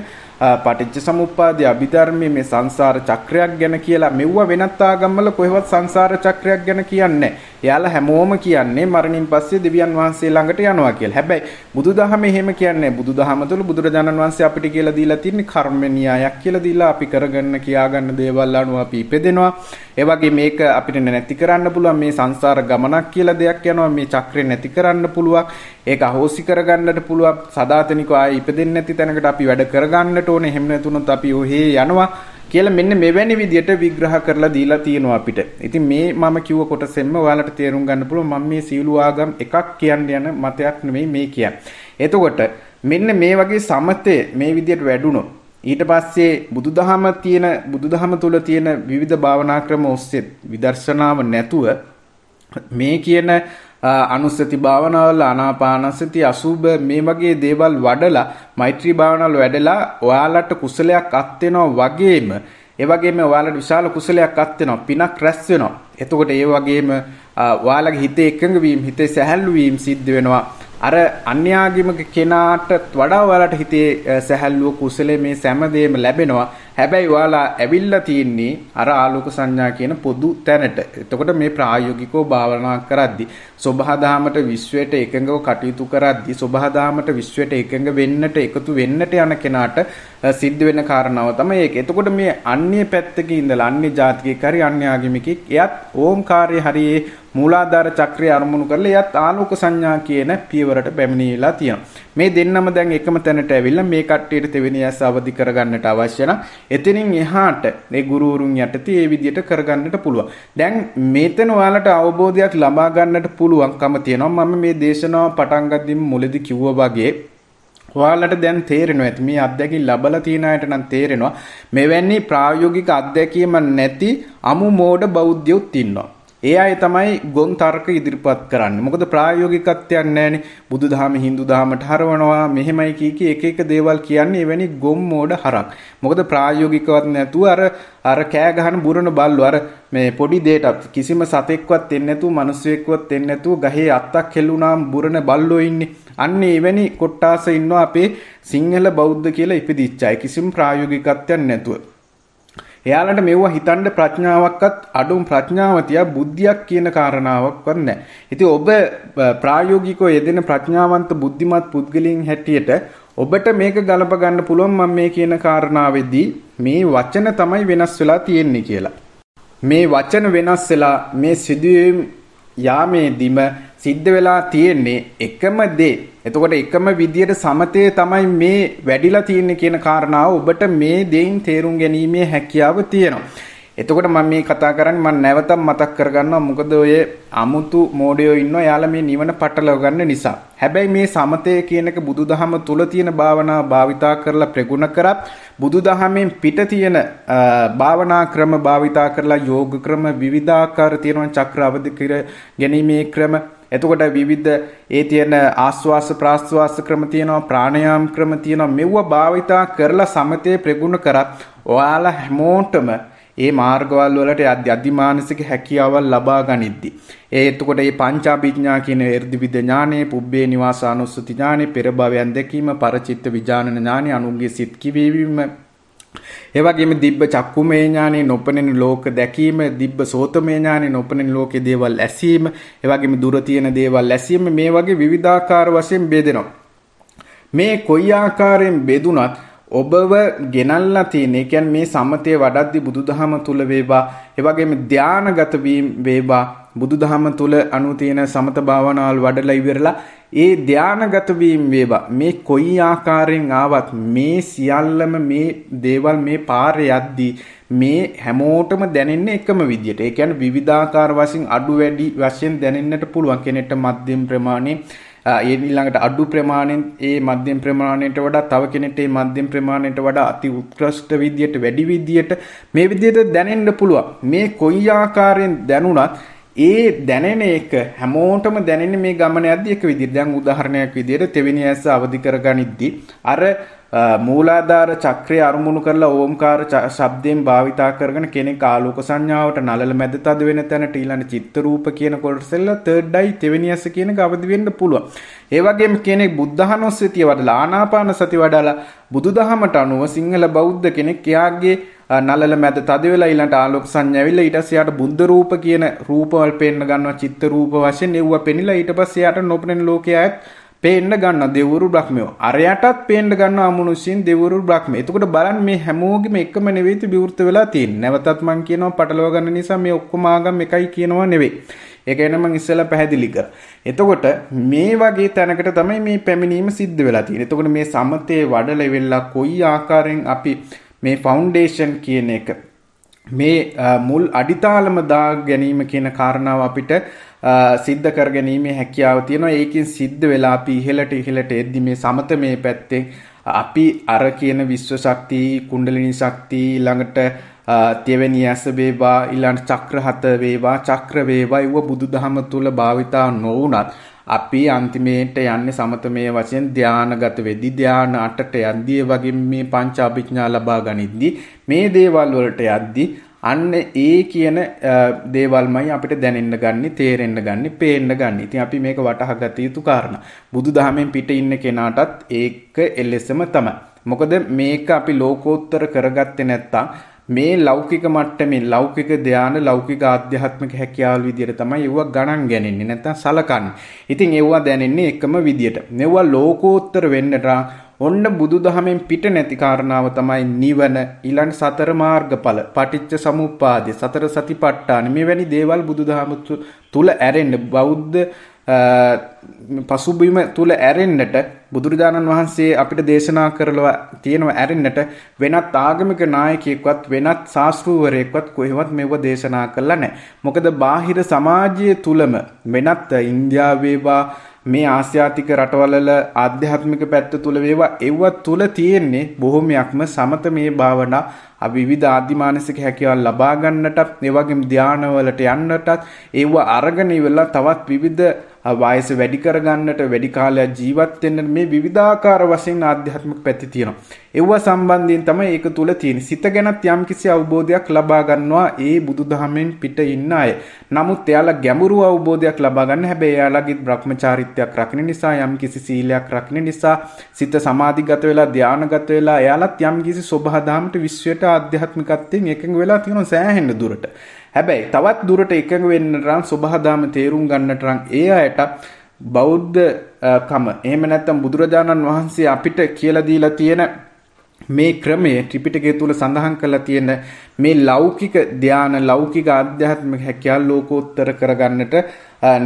පටිච්ච සමුප්පාදයේ අභිධර්මයේ මේ සංසාර චක්‍රයක් ගැන කියලා මෙව්ව වෙනත් ආගම් වල කොහෙවත් සංසාර චක්‍රයක් ගැන කියන්නේ නැහැ. එයාලා හැමෝම කියන්නේ මරණින් පස්සේ දෙවියන් වහන්සේ ළඟට යනවා කියලා. හැබැයි බුදුදහම එහෙම කියන්නේ බුදුදහම තුළ බුදුරජාණන් වහන්සේ අපිට කියලා දීලා තියෙන කර්ම න්‍යායක් කියලා දීලා අපි කරගන්න කියාගන්න දේවල් අනුව අපි ඉපදෙනවා. ඒ වගේ මේක අපිට නැති කරන්න පුළුවන් මේ සංසාර ගමනක් කියලා දෙයක් යනවා මේ චක්‍රේ නැති කරන්න පුළුවන්. ඒක අහෝසි කරගන්නට පුළුවන්. සදාතනිකව ආයේ ඉපදෙන්නේ නැති තැනකට අපි වැඩ කරගන්නට ඕනේ. එහෙම නැතුනොත් අපි ඔහේ යනවා. කියලා මෙන්න මෙවැනි විදියට විග්‍රහ කරලා දීලා තියෙනවා අපිට. ඉතින් මේ මම කිව්ව කොටසෙන්ම ඔයාලට තේරුම් ගන්න පුළුවන් මම මේ සිවිලු ආගම් එකක් කියන්න යන මතයක් නෙමෙයි මේ කියන්නේ. එතකොට මෙන්න මේ වගේ සමතේ මේ විදියට වැඩුණොත් ඊට පස්සේ බුදුදහම තියෙන බුදුදහම තුල තියෙන විවිධ භාවනා ක්‍රම ඔස්සේ විදර්ශනාව නැතුව මේ කියන අනුස්සති භාවනාවල ආනාපානසති අසුබ මේ වගේ දේවල් වඩලා මෛත්‍රී භාවනාවල වැඩලා ඔයාලට කුසලයක් අත් වෙනවා වගේම ඒ වගේම ඔයාලට විශාල කුසලයක් අත් වෙනවා පිනක් රැස් වෙනවා. එතකොට ඒ වගේම ඔයාලගේ හිතේ එකඟ වීම, හිතේ සැහැල්ලු වීම සිද්ධ වෙනවා. අර අන්‍යාගිමක කෙනාට වඩා ඔයාලට හිතේ සැහැල්ලුව කුසලයේ මේ සෑම ලැබෙනවා. හැබැයි ඔයාලා ඇවිල්ලා තින්නේ අර ආලෝක සංඥා කියන පොදු තැනට. එතකොට මේ ප්‍රායෝගිකව භාවනා කරද්දී සබහදාමට විශ්වයට එකඟව කටයුතු කරද්දී සබහදාමට විශ්වයට එකඟ වෙන්නට එකතු වෙන්නට යන කෙනාට සිද්ධ වෙන කාරණාව තමයි ඒක. එතකොට මේ අන්‍ය පැත්තක ඉඳලා අන්‍ය ජාතිකෙක් හරි අන්‍ය ආගමිකෙක් එයත් ඕම්කාරයේ හරියේ මූලාධාර චක්‍රය අරමුණු කරලා එයත් ආලෝක සංඥා කියන පියවරට බැමිණීලා තියෙනවා. මේ දෙන්නම දැන් එකම තැනට ඇවිල්ලා මේ කට්ටියට තෙවෙනි ඇස් අවදි කරගන්නට අවශ්‍ය නම් එතනින් එහාට මේ ගුරුවරුන් යටතේ ඒ විදිහට කරගන්නට පුළුවන්. දැන් මෙතන ඔයාලට අවබෝධයක් ලබා ගන්නට පුළුවන්. පුළුවන්කම තියෙනවා මම මේ දේශනාව පටන් ගද්දිම මුලදී කිව්වා වගේ ඔයාලට දැන් තේරෙනවා ඇති මේ අත්දැකීම් ලැබලා තියෙන අයට නම් තේරෙනවා මෙවැනි ප්‍රායෝගික අත්දැකීම නැති අමු මෝඩ බෞද්ධයොත් ඉන්නවා ඒ අය තමයි ගොන් තර්ක ඉදිරිපත් කරන්න මොකද ප්‍රායෝගිකත්වයක් නෑනේ බුදු දහම හින්දු දහමට හරවනවා මෙහෙමයි කීකි එක එක දේවල් කියන්නේ එවැනි ගොම් මෝඩ හරක් මොකද ප්‍රායෝගිකවත් නැතුව අර අර කෑ ගහන බුරණ බල්ලු අර මේ පොඩි දෙයටත් කිසිම සතෙක්වත් එන්නේ නැතුව මිනිස්සෙක්වත් එන්නේ නැතුව ගහේ අත්තක් හෙල්ලුනාම බුරණ බල්ලෝ ඉන්නේ අන්න එවැනි කොට්ටාස ඉන්නවා අපේ සිංහල බෞද්ධ කියලා ඉපදිච්චයි කිසිම ප්‍රායෝගිකත්වයක් නැතුව එයාලට මෙව්වා හිතන්න ප්‍රඥාවක්වත් අඩුම් ප්‍රඥාව තියා බුද්ධියක් කියන කාරණාවක්වත් නැහැ. ඉතින් ඔබ ප්‍රායෝගිකව යෙදෙන ප්‍රඥාවන්ත බුද්ධිමත් පුද්ගලයන් හැටියට ඔබට මේක ගලප ගන්න පුළුවන් මම මේ කියන කාරණාවේදී මේ වචන තමයි වෙනස් වෙලා තියෙන්නේ කියලා. මේ වචන වෙනස් වෙලා මේ සිදුවීම් යාමේදීම සිද්ධ වෙලා තියෙන්නේ එකම දේ. එතකොට එකම විදියට සමතය තමයි මේ වැඩිලා තියෙන්නේ කියන කාරණාව ඔබට මේ දෙයින් තේරුම් ගැනීමේ හැකියාව තියෙනවා. එතකොට මම මේ කතා කරන්නේ මම නැවතත් මතක් කරගන්නවා මොකද ඔය අමුතු මෝඩයෝ ඉන්නවා යාලා මේ නිවන පටලව ගන්න නිසා. හැබැයි මේ සමතය කියන එක බුදුදහම තුල තියෙන භාවනාව භාවිතා කරලා ප්‍රගුණ කරත් බුදුදහමෙන් පිට තියෙන භාවනා ක්‍රම භාවිතා කරලා යෝග ක්‍රම විවිධාකාර තියෙනවා චක්‍ර අවදි කර ගැනීමේ ක්‍රම එතකොට විවිධ ඒ තියෙන ආස්වාස ප්‍රාස්වාස ක්‍රම තියෙනවා ප්‍රාණයාම් ක්‍රම තියෙනවා මෙවුව භාවිතා කරලා සමතේ ප්‍රගුණ කරත් ඔයාලා හැමෝටම ඒ මාර්ගවල් වලට යද්දි අධිමානසික හැකියාවල් ලබා ගනිද්දි ඒ එතකොට මේ පංචාභිඥා කියන එර්ධිවිද ඥානෙ පුබ්බේ නිවාසානුස්සති ඥානෙ පෙර භවයන් දැකීම පරචිත්ත විඥානන ඥානෙ අනුන්ගේ සිත් කිවිවීම ඒවගේම දිබ්බ චක්කුමේ ඥානෙ නොපෙනෙන ලෝක දැකීම දිබ්බ සෝතමේ ඥානෙ නොපෙනෙන ලෝකේ දේවල් ඇසීම ඒවගේම දුර තියෙන දේවල් ඇසීම මේ වගේ විවිධාකාර වශයෙන් බෙදෙනවා මේ කොයි ආකාරයෙන් බෙදුනත් ඔබව ගෙනල්ලා තියෙන ඒ කියන්නේ මේ සමතේ වඩද්දි බුදුදහම තුල වේවා ඒ වගේම ධානාගත වීම වේවා බුදුදහම තුල අනු තියෙන සමත භාවනාවල් වඩලා ඉවරලා ඒ ධානාගත වීම වේවා මේ කොයි ආකාරයෙන් ආවත් මේ සියල්ලම මේ දේවල් මේ පාරේ යද්දී මේ හැමෝටම දැනෙන්නේ එකම විදියට ඒ කියන්නේ විවිධාකාර වශයෙන් අඩු වැඩි වශයෙන් දැනෙන්නට පුළුවන් කෙනෙක්ට මධ්‍යම ප්‍රමාණය ඒ ඊළඟට අඩු ප්‍රමාණයෙන් ඒ මධ්‍යම ප්‍රමාණයට වඩා තව කෙනෙක්ට ඒ මධ්‍යම ප්‍රමාණයට වඩා අති උත්කෘෂ්ට විදියට වැඩි විදියට මේ විදියට දැනෙන්න පුළුවන් මේ කොයි ආකාරයෙන් දැනුණත් ඒ දැනෙන එක හැමෝටම දැනෙන මේ ගමන ඇද්දි එක විදිහට දැන් උදාහරණයක් විදිහට තෙවෙනි ඇස අවදි කරගනිද්දී අර මූලාධාර චක්‍රය අරමුණු කරලා ඕම්කාර ශබ්දයෙන් භාවිතා කරගෙන කෙනෙක් ආලෝක සංඥාවට නළල මැද තද වෙන තැනට ඊළඟ චිත්ත රූප කියන කොටසෙල්ල තර්ඩ් අයි තෙවෙනි ඇස කියන එක අවදි වෙන්න පුළුවන්. ඒ වගේම කෙනෙක් බුද්ධහනොස්සතිය වඩලා ආනාපාන සති වඩලා බුදුදහමට අනුව සිංහල බෞද්ධ කෙනෙක් එයාගේ නලල මැද තද වෙලා ඊළඟට ආලෝක සංඥා ඇවිල්ලා ඊට පස්සේ යාට බුද්ධ රූප කියන රූපවල පෙන්න ගන්නවා චිත්ත රූප වශයෙන් එවුවා පෙනිලා ඊට පස්සේ යාට නොපෙනෙන ලෝකයේත් පේන්න ගන්න දෙවරු බ්‍රහ්මයෝ අරයටත් පේන්න ගන්න අමනුෂ්‍යයන් දෙවරු බ්‍රහ්ම එතකොට බලන්න මේ හැමෝගෙම එකම නෙවෙයි විවෘත වෙලා තියෙන්නේ නැවතත් මම කියනවා පටලවා ගන්න නිසා මේ ඔක්කොම ආගම් එකයි කියනවා නෙවෙයි ඒක එන මම ඉස්සෙල්ලා පැහැදිලි කරා. එතකොට මේ වගේ තැනකට තමයි මේ පැමිණීම සිද්ධ වෙලා තියෙන්නේ. එතකොට මේ සමතේ වඩ ලෙවෙල්ලා කොයි ආකාරයෙන් අපි මේ ෆවුන්ඩේෂන් කියන එක මේ මුල් අඩිතාලම දා ගැනීම කියන කාරණාව අපිට සිද්ධ කර ගැනීමේ හැකියාව තියෙනවා. ඒකෙන් සිද්ධ වෙලා අපි ඉහළට ඉහළට එද්දි මේ සමත මේ පැත්තෙන් අපි අර කියන විශ්ව ශක්තිය, කුණ්ඩලිනී ශක්තිය ළඟට තෙවැනි ඇස වේවා, ඊළඟ චක්‍ර හත වේවා, චක්‍ර වේවා, ඌව බුදුදහම තුල භාවිතා නොවුනත් අපි අන්තිමේට යන්නේ සමතමේ වශයෙන් ධානාගත වෙද්දී ධාන අටට යද්දී වගේ මේ පංච අභිඥා ලබා ගනිද්දී මේ දේවල් වලට යද්දී අන්න ඒ කියන දේවල්මයි අපිට දැනෙන්න ගන්න, තේරෙන්න ගන්න, පේන්න ගන්න. ඉතින් අපි මේක වටහා ගත යුතු කාරණා. බුදුදහමෙන් පිට ඉන්න කෙනාටත් ඒක එලෙසම තමයි. මොකද මේක අපි ලෝකෝත්තර කරගත්තේ නැත්තම් මේ ලෞකික මට්ටමේ ලෞකික ධාන ලෞකික ආධ්‍යාත්මික හැකියාවල් විදියට තමයි ඒවා ගණන් ගන්නේ නැත්නම් සලකන්නේ. ඉතින් ඒවා දැනෙන්නේ එකම විදියට. මේවා ලෝකෝත්තර වෙන්නට ඔන්න බුදුදහමෙන් පිට නැති කාරණාව තමයි නිවන ඊළඟ සතර මාර්ගඵල පටිච්ච සමුප්පාදේ සතර සතිපට්ඨාන මෙවැනි දේවල් බුදුදහම තුල ඇරෙන්න බෞද්ධ පසුබීම තුළ ඇරෙන්න්නට බුදුරජාණන් වහන්සේ අපිට දේශනා කරලව තියෙනව ඇරෙන්න්නට වෙනත් ආගමික නායකයෙක්වත් වෙනත් ශාස්තෘූවරයෙක්වත් කොහෙවත් මෙව දේශනා කරලා නෑ. මොකද බාහිර සමාජය තුළම වෙනත් ඉන්දියාවේවා මේ ආසියාතික රටවලල අධ්‍යාත්මික පැත්ත තුළ වේවා එව්වත් තුළ තියෙන්නේ බොහොමයක්ම සමත මේ භාවනා අවිවිධ ආධිමානසික හැකියාව ලබා ගන්නටත් ඒ වගේම ධානවලට යන්නටත් ඒව අරගෙන ඉවරලා තවත් විවිධ වයස වැඩි කරගන්නට වැඩි කාලයක් ජීවත් වෙන්න මේ විවිධාකාර වශයෙන් ආධ්‍යාත්මික පැති තියෙනවා. ඒව සම්බන්ධයෙන් තමයි ඒක තුල තියෙන. සිත ගැනත් යම්කිසි අවබෝධයක් ලබා ගන්නවා ඒ බුදුදහමෙන් පිට ඉන්න අය. නමුත් එයාලා ගැඹුරු අවබෝධයක් ලබා ගන්න හැබැයි එයාලගේ භ්‍රමචාරිත්වයක් රකින්න නිසා යම්කිසි සීලයක් රකින්න නිසා සිත සමාධිගත වෙලා ධානාගත වෙලා එයාලත් යම්කිසි සබහාදාමට විශ්වයට ආධ්‍යාත්මිකත්වයෙන් එකඟ වෙලා තියෙනවා සෑහෙන දුරට. හැබැයි තවත් දුරට එකඟ වෙන්නටනම් සුභහදාම තේරුම් ගන්නටනම් ඒ අයට බෞද්ධකම එහෙම නැත්නම් බුදුරජාණන් වහන්සේ අපිට කියලා දීලා තියෙන මේ ක්‍රමය ත්‍රිපිටකය තුල සඳහන් කරලා තියෙන මේ ලෞකික ධාන ලෞකික ආධ්‍යාත්මික හැකියාව ලෝකෝත්තර කරගන්නට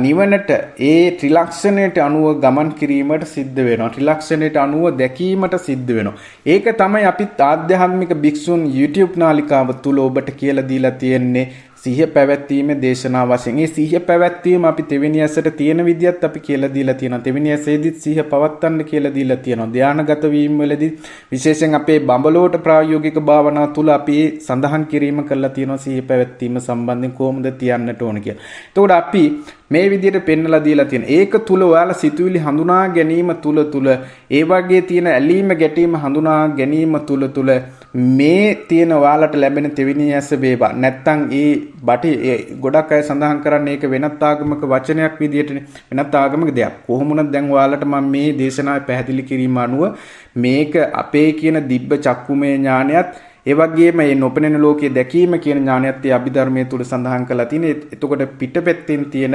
නිවනට ඒ ත්‍රිලක්ෂණයට අනුව ගමන් කිරීමට සිද්ධ වෙනවා ත්‍රිලක්ෂණයට අනුව දැකීමට සිද්ධ වෙනවා ඒක තමයි අපිත් ආධ්‍යාත්මික භික්ෂුන් YouTube නාලිකාව තුල ඔබට කියලා දීලා තියෙන්නේ සිහිය පැවැත්වීම දේශනා වශයෙන්. ඒ සිහිය පැවැත්වීම අපි තෙවෙනි ඇසට තියෙන විදියත් අපි කියලා දීලා තියෙනවා. තෙවෙනි ඇසේදීත් සිහිය පවත්වන්න කියලා දීලා තියෙනවා. ධානාගත වීම වලදී විශේෂයෙන් අපේ බඹලෝට ප්‍රායෝගික භාවනා තුල අපි සඳහන් කිරීම කරලා තියෙනවා සිහිය පැවැත්වීම සම්බන්ධයෙන් කොහොමද තියන්නට ඕන කියලා. එතකොට අපි මේ විදිහට පෙන්වලා දීලා තියෙන. ඒක තුල ඔයාලා සිතුවිලි හඳුනා ගැනීම තුල තුල ඒ වගේ තියෙන ඇලීම ගැටීම හඳුනා ගැනීම තුල තුල මේ තියෙන ඔයාලට ලැබෙන තෙවිනී ඇස වේවා නැත්තං ඒ බටි ගොඩක් අය සඳහන් කරන්නේ ඒක වෙනත් ආගමක වචනයක් විදිහට වෙනත් ආගමක දෙයක්. කොහොමුණත් දැන් ඔයාලට මම මේ දේශනාවේ පැහැදිලි කිරීම අනුව මේක අපේ කියන දිබ්බ චක්කුමය ඥානයත් ඒ වගේම මේ නොපෙනෙන ලෝකයේ දැකීම කියන ඥානයත් ඒ අභිධර්මයේ තුල සඳහන් කරලා තියෙන. එතකොට පිටපැත්තෙන් තියෙන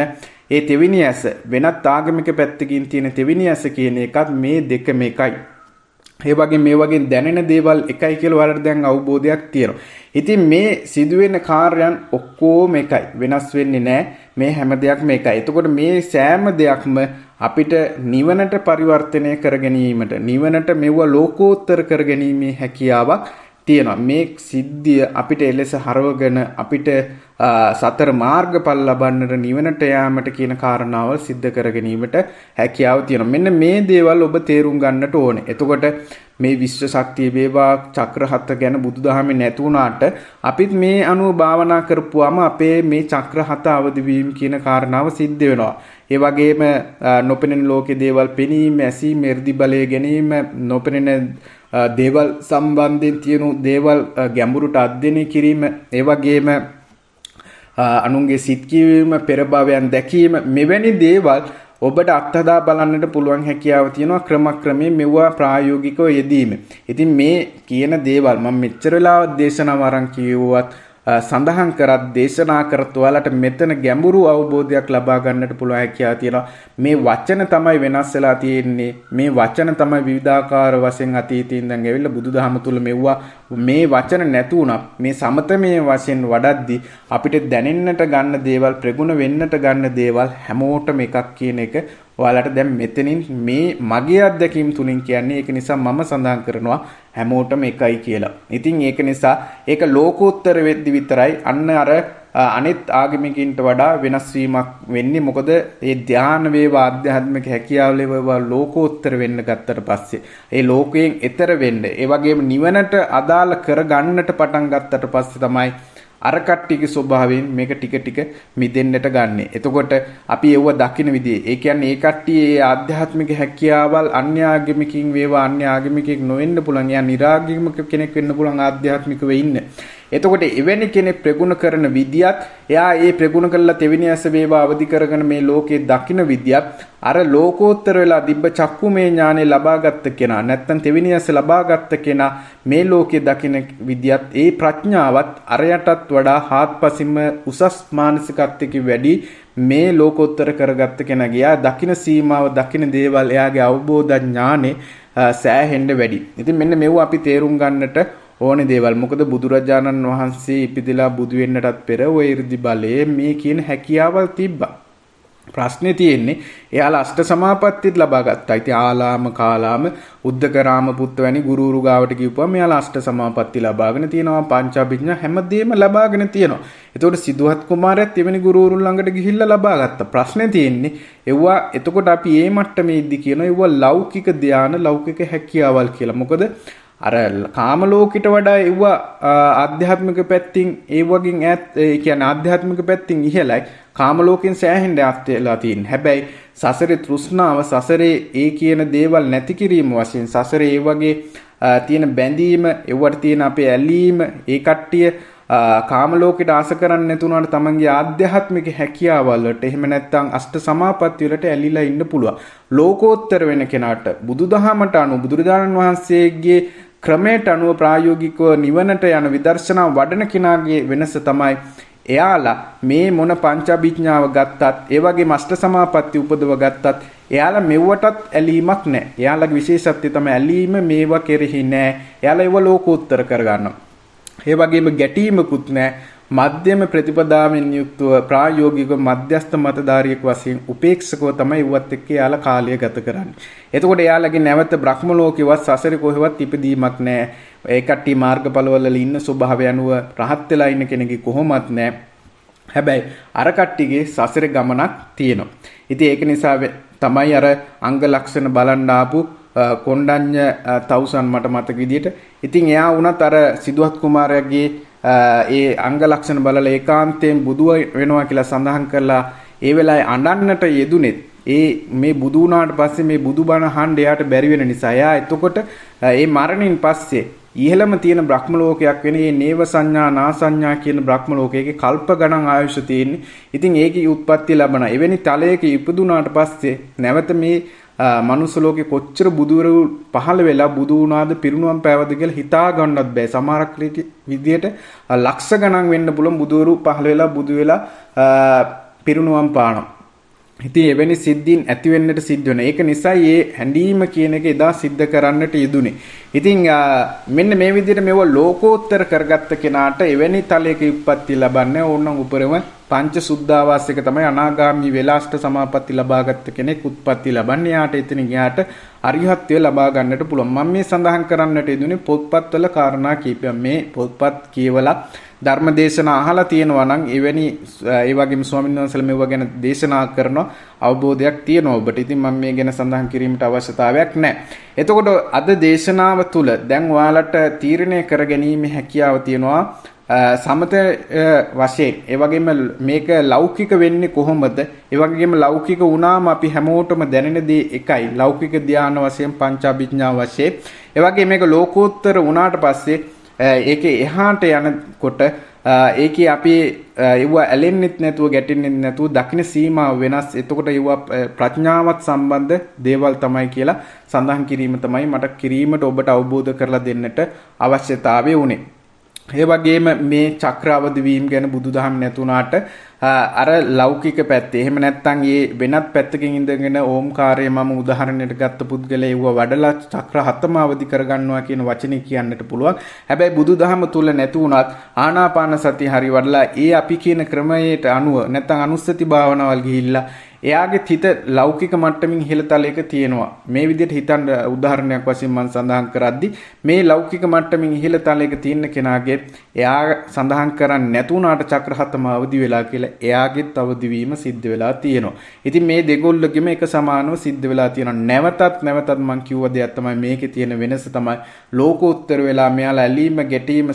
ඒ තෙවිනී ඇස වෙනත් ආගමික පැත්තකින් තියෙන තෙවිනී ඇස කියන එකත් මේ දෙකම එකයි. ඒ වගේ මේ වගේ දැනෙන දේවල් එකයි කියලා ඔයාලට දැන් අවබෝධයක් තියෙනවා. ඉතින් මේ සිදුවෙන කාර්යයන් ඔක්කොම එකයි. වෙනස් වෙන්නේ නැහැ. මේ හැම දෙයක්ම එකයි. එතකොට මේ සෑම දෙයක්ම අපිට නිවනට පරිවර්තනය කර ගැනීමට නිවනට මෙවුව ලෝකෝත්තර කර ගැනීමේ හැකියාවක් තියෙනවා මේ සිද්ධිය අපිට එලෙස හරවගෙන අපිට සතර මාර්ගඵල ලබන්නට නිවනට යාමට කියන කාරණාව සිද්ධ කර ගැනීමට හැකියාව තියෙනවා. මෙන්න මේ දේවල් ඔබ තේරුම් ගන්නට ඕනේ. එතකොට මේ විශ්ව ශක්තිය වේවා චක්‍ර හත ගැන බුදුදහමේ නැති වුණාට අපිත් මේ අනුව භාවනා කරපුවාම අපේ මේ චක්‍ර හත අවදි වීම කියන කාරණාව සිද්ධ වෙනවා. ඒ වගේම නොපෙනෙන ලෝකේ දේවල් පෙනීම ඇසීම එර්දි බලය ගැනීම නොපෙනෙන දේවල් සම්බන්ධයෙන් තියෙනු දේවල් ගැඹුරුට අධ්‍යයනය කිරීම ඒ වගේම අනුන්ගේ සිත් කියවීම පෙරභවයන් දැකීම මෙවැනි දේවල් ඔබට අත්හදා බලන්නට පුළුවන් හැකියාව තියෙනවා ක්‍රමක්‍රමේ මෙව්වා ප්‍රායෝගිකව යෙදීම. ඉතින් මේ කියන දේවල් මම මෙච්චර වෙලාවක් දේශනාව අරන් කියුවත් සඳහන් කරත් දේශනා කරත් ඔයාලට මෙතන ගැඹුරු අවබෝධයක් ලබා ගන්නට පුළුවන් හැකියාව තියෙනවා. මේ වචන තමයි වෙනස් වෙලා තියෙන්නේ. මේ වචන තමයි විවිධාකාර වශයෙන් අතීතයේ ඉඳන් ඇවිල්ලා බුදුදහම තුල මෙව්වා. මේ වචන නැති වුණා. මේ සමතමේ වශයෙන් වඩද්දී අපිට දැනෙන්නට ගන්න දේවල් ප්‍රගුණ වෙන්නට ගන්න දේවල් හැමෝටම එකක් කියන එක ඔයාලට දැන් මෙතනින් මේ මගේ අත්දැකීම් තුලින් කියන්නේ ඒක නිසා මම සඳහන් කරනවා හැමෝටම එකයි කියලා. ඉතින් ඒක නිසා ඒක ලෝකෝත්තර වෙද්දි විතරයි අන්න අර අනිත් ආගමිකින්ට වඩා වෙනස් වීමක් වෙන්නේ මොකද ඒ ධ්‍යාන වේවා ආධ්‍යාත්මික හැකියාවල වේවා ලෝකෝත්තර වෙන්න ගත්තට පස්සේ ඒ ලෝකයෙන් එතර වෙන්න ඒ වගේම නිවනට අදාළ කරගන්නට පටන් ගත්තට පස්සේ තමයි අර කට්ටියගේ ස්වභාවයෙන් මේක ටික ටික මිදෙන්නට ගන්නෙ. එතකොට අපි ඒව දකින විදිය. ඒ කියන්නේ ඒ කට්ටියේ ආධ්‍යාත්මික හැකියාවල් අන්‍ය ආගමිකයින් වේවා අන්‍ය ආගමිකයෙක් නොවෙන්න පුළුවන්. යා නිරාගමික කෙනෙක් වෙන්න පුළුවන් ආධ්‍යාත්මිකව ඉන්න. එතකොට එවැනි කෙනෙක් ප්‍රගුණ කරන විදියත් එයා ඒ ප්‍රගුණ කරලා තෙවෙනි ඇස වේවා අවදි කරගෙන මේ ලෝකේ දකින විදියත් අර ලෝකෝත්තර වෙලා දිබ්බ චක්කුමේ ඥානෙ ලබාගත්ත කෙනා නැත්තම් තෙවෙනි ඇස ලබාගත්ත කෙනා මේ ලෝකේ දකින විදියත් ඒ ප්‍රඥාවත් අරයටත් වඩා හාත්පසින්ම උසස් මානසිකත්වයක වැඩි මේ ලෝකෝත්තර කරගත්ත කෙනා ගියා දකින සීමාව දකින දේවල් එයාගේ අවබෝධ ඥානෙ සෑහෙන්න වැඩි. ඉතින් මෙන්න මෙව අපි තේරුම් ගන්නට ඕනේ දේවල්. මොකද බුදුරජාණන් වහන්සේ ඉපිදලා බුදු වෙන්නටත් පෙර ওই 이르දි බලයේ මේ කියන හැකියාවල් තිබ්බා. ප්‍රශ්නේ තියෙන්නේ එයාලා අෂ්ට සමාපත්තියත් ලබා ගත්තා. ඉතින් ආලාම කාලාම උද්දකරාම පුත්ත වැනි ගුරුුරු ගාවට ගිහුවාම එයාලා අෂ්ට සමාපatti ලබාගෙන තියෙනවා. පංචාභිඥා හැමදේම ලබාගෙන තියෙනවා. එතකොට සිද්ධාත් කුමාරයත් එවැනි ගුරුුරු ළඟට ගිහිල්ලා ලබා ගත්තා. ප්‍රශ්නේ තියෙන්නේ එව්වා එතකොට අපි මේ මට්ටමේදී කියනවා එව්වා ලෞකික ධාන ලෞකික හැකියාවල් කියලා. මොකද අර කාමලෝකට වඩා එව්වා අධ්‍යාත්මික පැත්තිං ඒ වගින් ඇත් කියන අධ්‍යාත්මික පැත්තිං ඉහලයි කාමලෝකින් සෑහෙන්ඩ අත්වෙලා තින් හැබැයි සසරේ තෘෂ්ණාව සසරේ ඒ කියන දේවල් නැති කිරීම වශයෙන් සසරේ ඒ වගේ තියෙන බැඳීම එවට තියෙන අපේ ඇලීම ඒ කට්ටිය කාමලෝකට ආස කරන්න නැතුනාට තමන්ගේ ආධ්‍යාත්මික හැකියාවලට එහෙම නැත්නම් අෂ්ට සමාපත්තිවලට ඇලිලා ඉන්න පුළුවන්. ලෝකෝත්තර වෙන කෙනාට බුදුදහමට අනුව බුදුරජාණන් වහන්සේගේ ක්‍රමයට අනුව ප්‍රායෝගිකව නිවනට යන විදර්ශනා වඩන කෙනාගේ වෙනස තමයි එයාලා මේ මොන පංචාභිඥාව ගත්තත් ඒ වගේ මෂ්ට සමාපatti උපදව ගත්තත් එයාලා මෙව්වටත් ඇලීමක් නැහැ. එයාලගේ විශේෂත්වය තමයි ඇලීම මේවා කෙරෙහි නැහැ. එයාලා ඒව ලෝකෝත්තර කරගන්නවා. ඒ වගේම ගැටීමකුත් නැහැ. මධ්‍යම ප්‍රතිපදාවෙන් යුක්තව ප්‍රායෝගික මධ්‍යස්ත මතධාරියෙක් වශයෙන් උපේක්ෂකව තමයි ඉවත් එක්ක යාලා කාලය ගත කරන්නේ. එතකොට යාලගේ නැවත බ්‍රහ්ම ලෝකෙවත් සසරේ කොහෙවත් ඉපදීමක් නැහැ. ඒ කට්ටිය මාර්ගඵලවල ඉන්න ස්වභාවය අනුව රහත් වෙලා ඉන්න කෙනෙක්ගේ කොහොමත් නැහැ. හැබැයි අර කට්ටියගේ සසරේ ගමනක් තියෙනවා. ඉතින් ඒක නිසා තමයි අර අංග ලක්ෂණ බලන් ආපු කොණ්ඩඤ්ඤ තවුසන් මට මතක විදියට. ඉතින් එයා වුණත් අර සිදුවත් කුමාරයාගේ ඒ අංග ලක්ෂණ බලලා ඒකාන්තයෙන් බුදු වෙනවා කියලා සඳහන් කරලා ඒ වෙලාවේ අඬන්නට යෙදුනෙත් ඒ මේ බුදු වුණාට පස්සේ මේ බුදුබණ අහන්න එයාට බැරි වෙන නිසා එයා එතකොට ඒ මරණින් පස්සේ ඉහළම තියෙන බ්‍රහ්ම ලෝකයක් වෙන මේ නේව සංඥා නා සංඥා කියන බ්‍රහ්ම ලෝකයේ කල්ප ගණන් ආයුෂ තියෙන්නේ. ඉතින් ඒකේ උත්පත්ති ලැබන එවැනි තලයක ඉපදුනාට පස්සේ නැවත මේ මනුස්ස ලෝකේ කොච්චර බුදුවරු පහළ වෙලා බුදු වුණාද පිරිනුවම් පෑවද කියලා හිතා ගන්නවත් බෑ. සමහරක් විදියට ලක්ෂ ගණන් වෙන්න පුළුවන් බුදුවරු පහළ වෙලා බුදු වෙලා පිරිනුවම් පානවා. ඉතින් එවැනි සිද්ධීන් ඇති වෙන්නට සිද්ධ වෙන. ඒක නිසා මේ හැඬීම කියන එක එදා සිද්ධ කරන්නට යෙදුනේ. ඉතින් මෙන්න මේ විදිහට මේව ලෝකෝත්තර කරගත්ත කෙනාට එවැනි තලයක උප්පත්ති ලබන්නේ ඕනනම් උපරම පංච සුද්ධාවාසික තමයි අනාගාමී වෙලාෂ්ට සමාපatti ලබාගත් කෙනෙක් උත්පත්ති ලබන්නේ. යාට එතන ගියාට අරිහත්ත්වය ලබා ගන්නට පුළුවන්. මම මේ සඳහන් කරන්නට යෙදුනේ පොත්පත්වල කාරණා කීපයක්. මේ පොත්පත් කියවලා ධර්මදේශන අහලා තියෙනවා නම් එවැනි ඒ වගේම ස්වාමීන් වහන්සේලා මෙවුවා ගැන දේශනා කරන අවබෝධයක් තියෙනවා ඔබට. ඉතින් මම මේ ගැන සඳහන් කිරීමට අවශ්‍යතාවයක් නැහැ. එතකොට අද දේශනාව තුළ දැන් ඔයාලට තීරණය කර ගැනීම හැකියාව තියෙනවා. සමත වශයෙන් ඒ වගේම මේක ලෞකික වෙන්නේ කොහොමද? ඒ වගේම ලෞකික වුණාම අපි හැමෝටම දැනෙන දේ එකයි. ලෞකික ධානය වශයෙන් පංචාභිඥා වශයෙන්. ඒ වගේ මේක ලෝකෝත්තර වුණාට පස්සේ ඒකේ එහාට යනකොට ඒකේ අපි ඒව ඇලෙන්නෙත් නැතුව ගැටෙන්නෙත් නැතුව දකින්න සීමා වෙනස්. එතකොට ඒව ප්‍රඥාවත් සම්බන්ධ දේවල් තමයි කියලා සඳහන් කිරීම තමයි මට කිරීමට ඔබට අවබෝධ කරලා දෙන්නට අවශ්‍යතාවය උනේ. ඒ වගේම මේ චක්‍රාවදි වීම ගැන බුදුදහම නැතුණාට අර ලෞකික පැත්තේ එහෙම නැත්නම් මේ වෙනත් පැත්තකින් ඉඳගෙන ඕම්කාරය මම උදාහරණයට ගත්ත පුද්ගලයා ඒව වඩලා චක්‍ර හතම අවදි කරගන්නවා කියන වචනේ කියන්නට පුළුවන්. හැබැයි බුදුදහම තුල නැති වුණත් ආනාපාන සතිය හරි වඩලා ඒ අපි කියන ක්‍රමයට අනුව නැත්නම් අනුස්සති භාවනාවල් ගිහිල්ලා එයාගේ හිත ලෞකික මට්ටමින් ඉහළ තලයක තියෙනවා. මේ විදිහට හිතන්න උදාහරණයක් වශයෙන් මම සඳහන් කරද්දි මේ ලෞකික මට්ටමින් ඉහළ තලයක තියෙන කෙනාගේ එයා සඳහන් කරන්නේ නැතුණාට චක්‍රහතම අවදි වෙලා කියලා එයාගෙත් අවදි වීම සිද්ධ වෙලා තියෙනවා. ඉතින් මේ දෙගොල්ලගෙම එක සමානව සිද්ධ වෙලා තියෙනවා. නැවතත් නැවතත් මම කිව්ව දෙයක් තමයි මේකේ තියෙන වෙනස තමයි ලෝකෝත්තර වෙලා මෙයාලා ඇලීම ගැටීම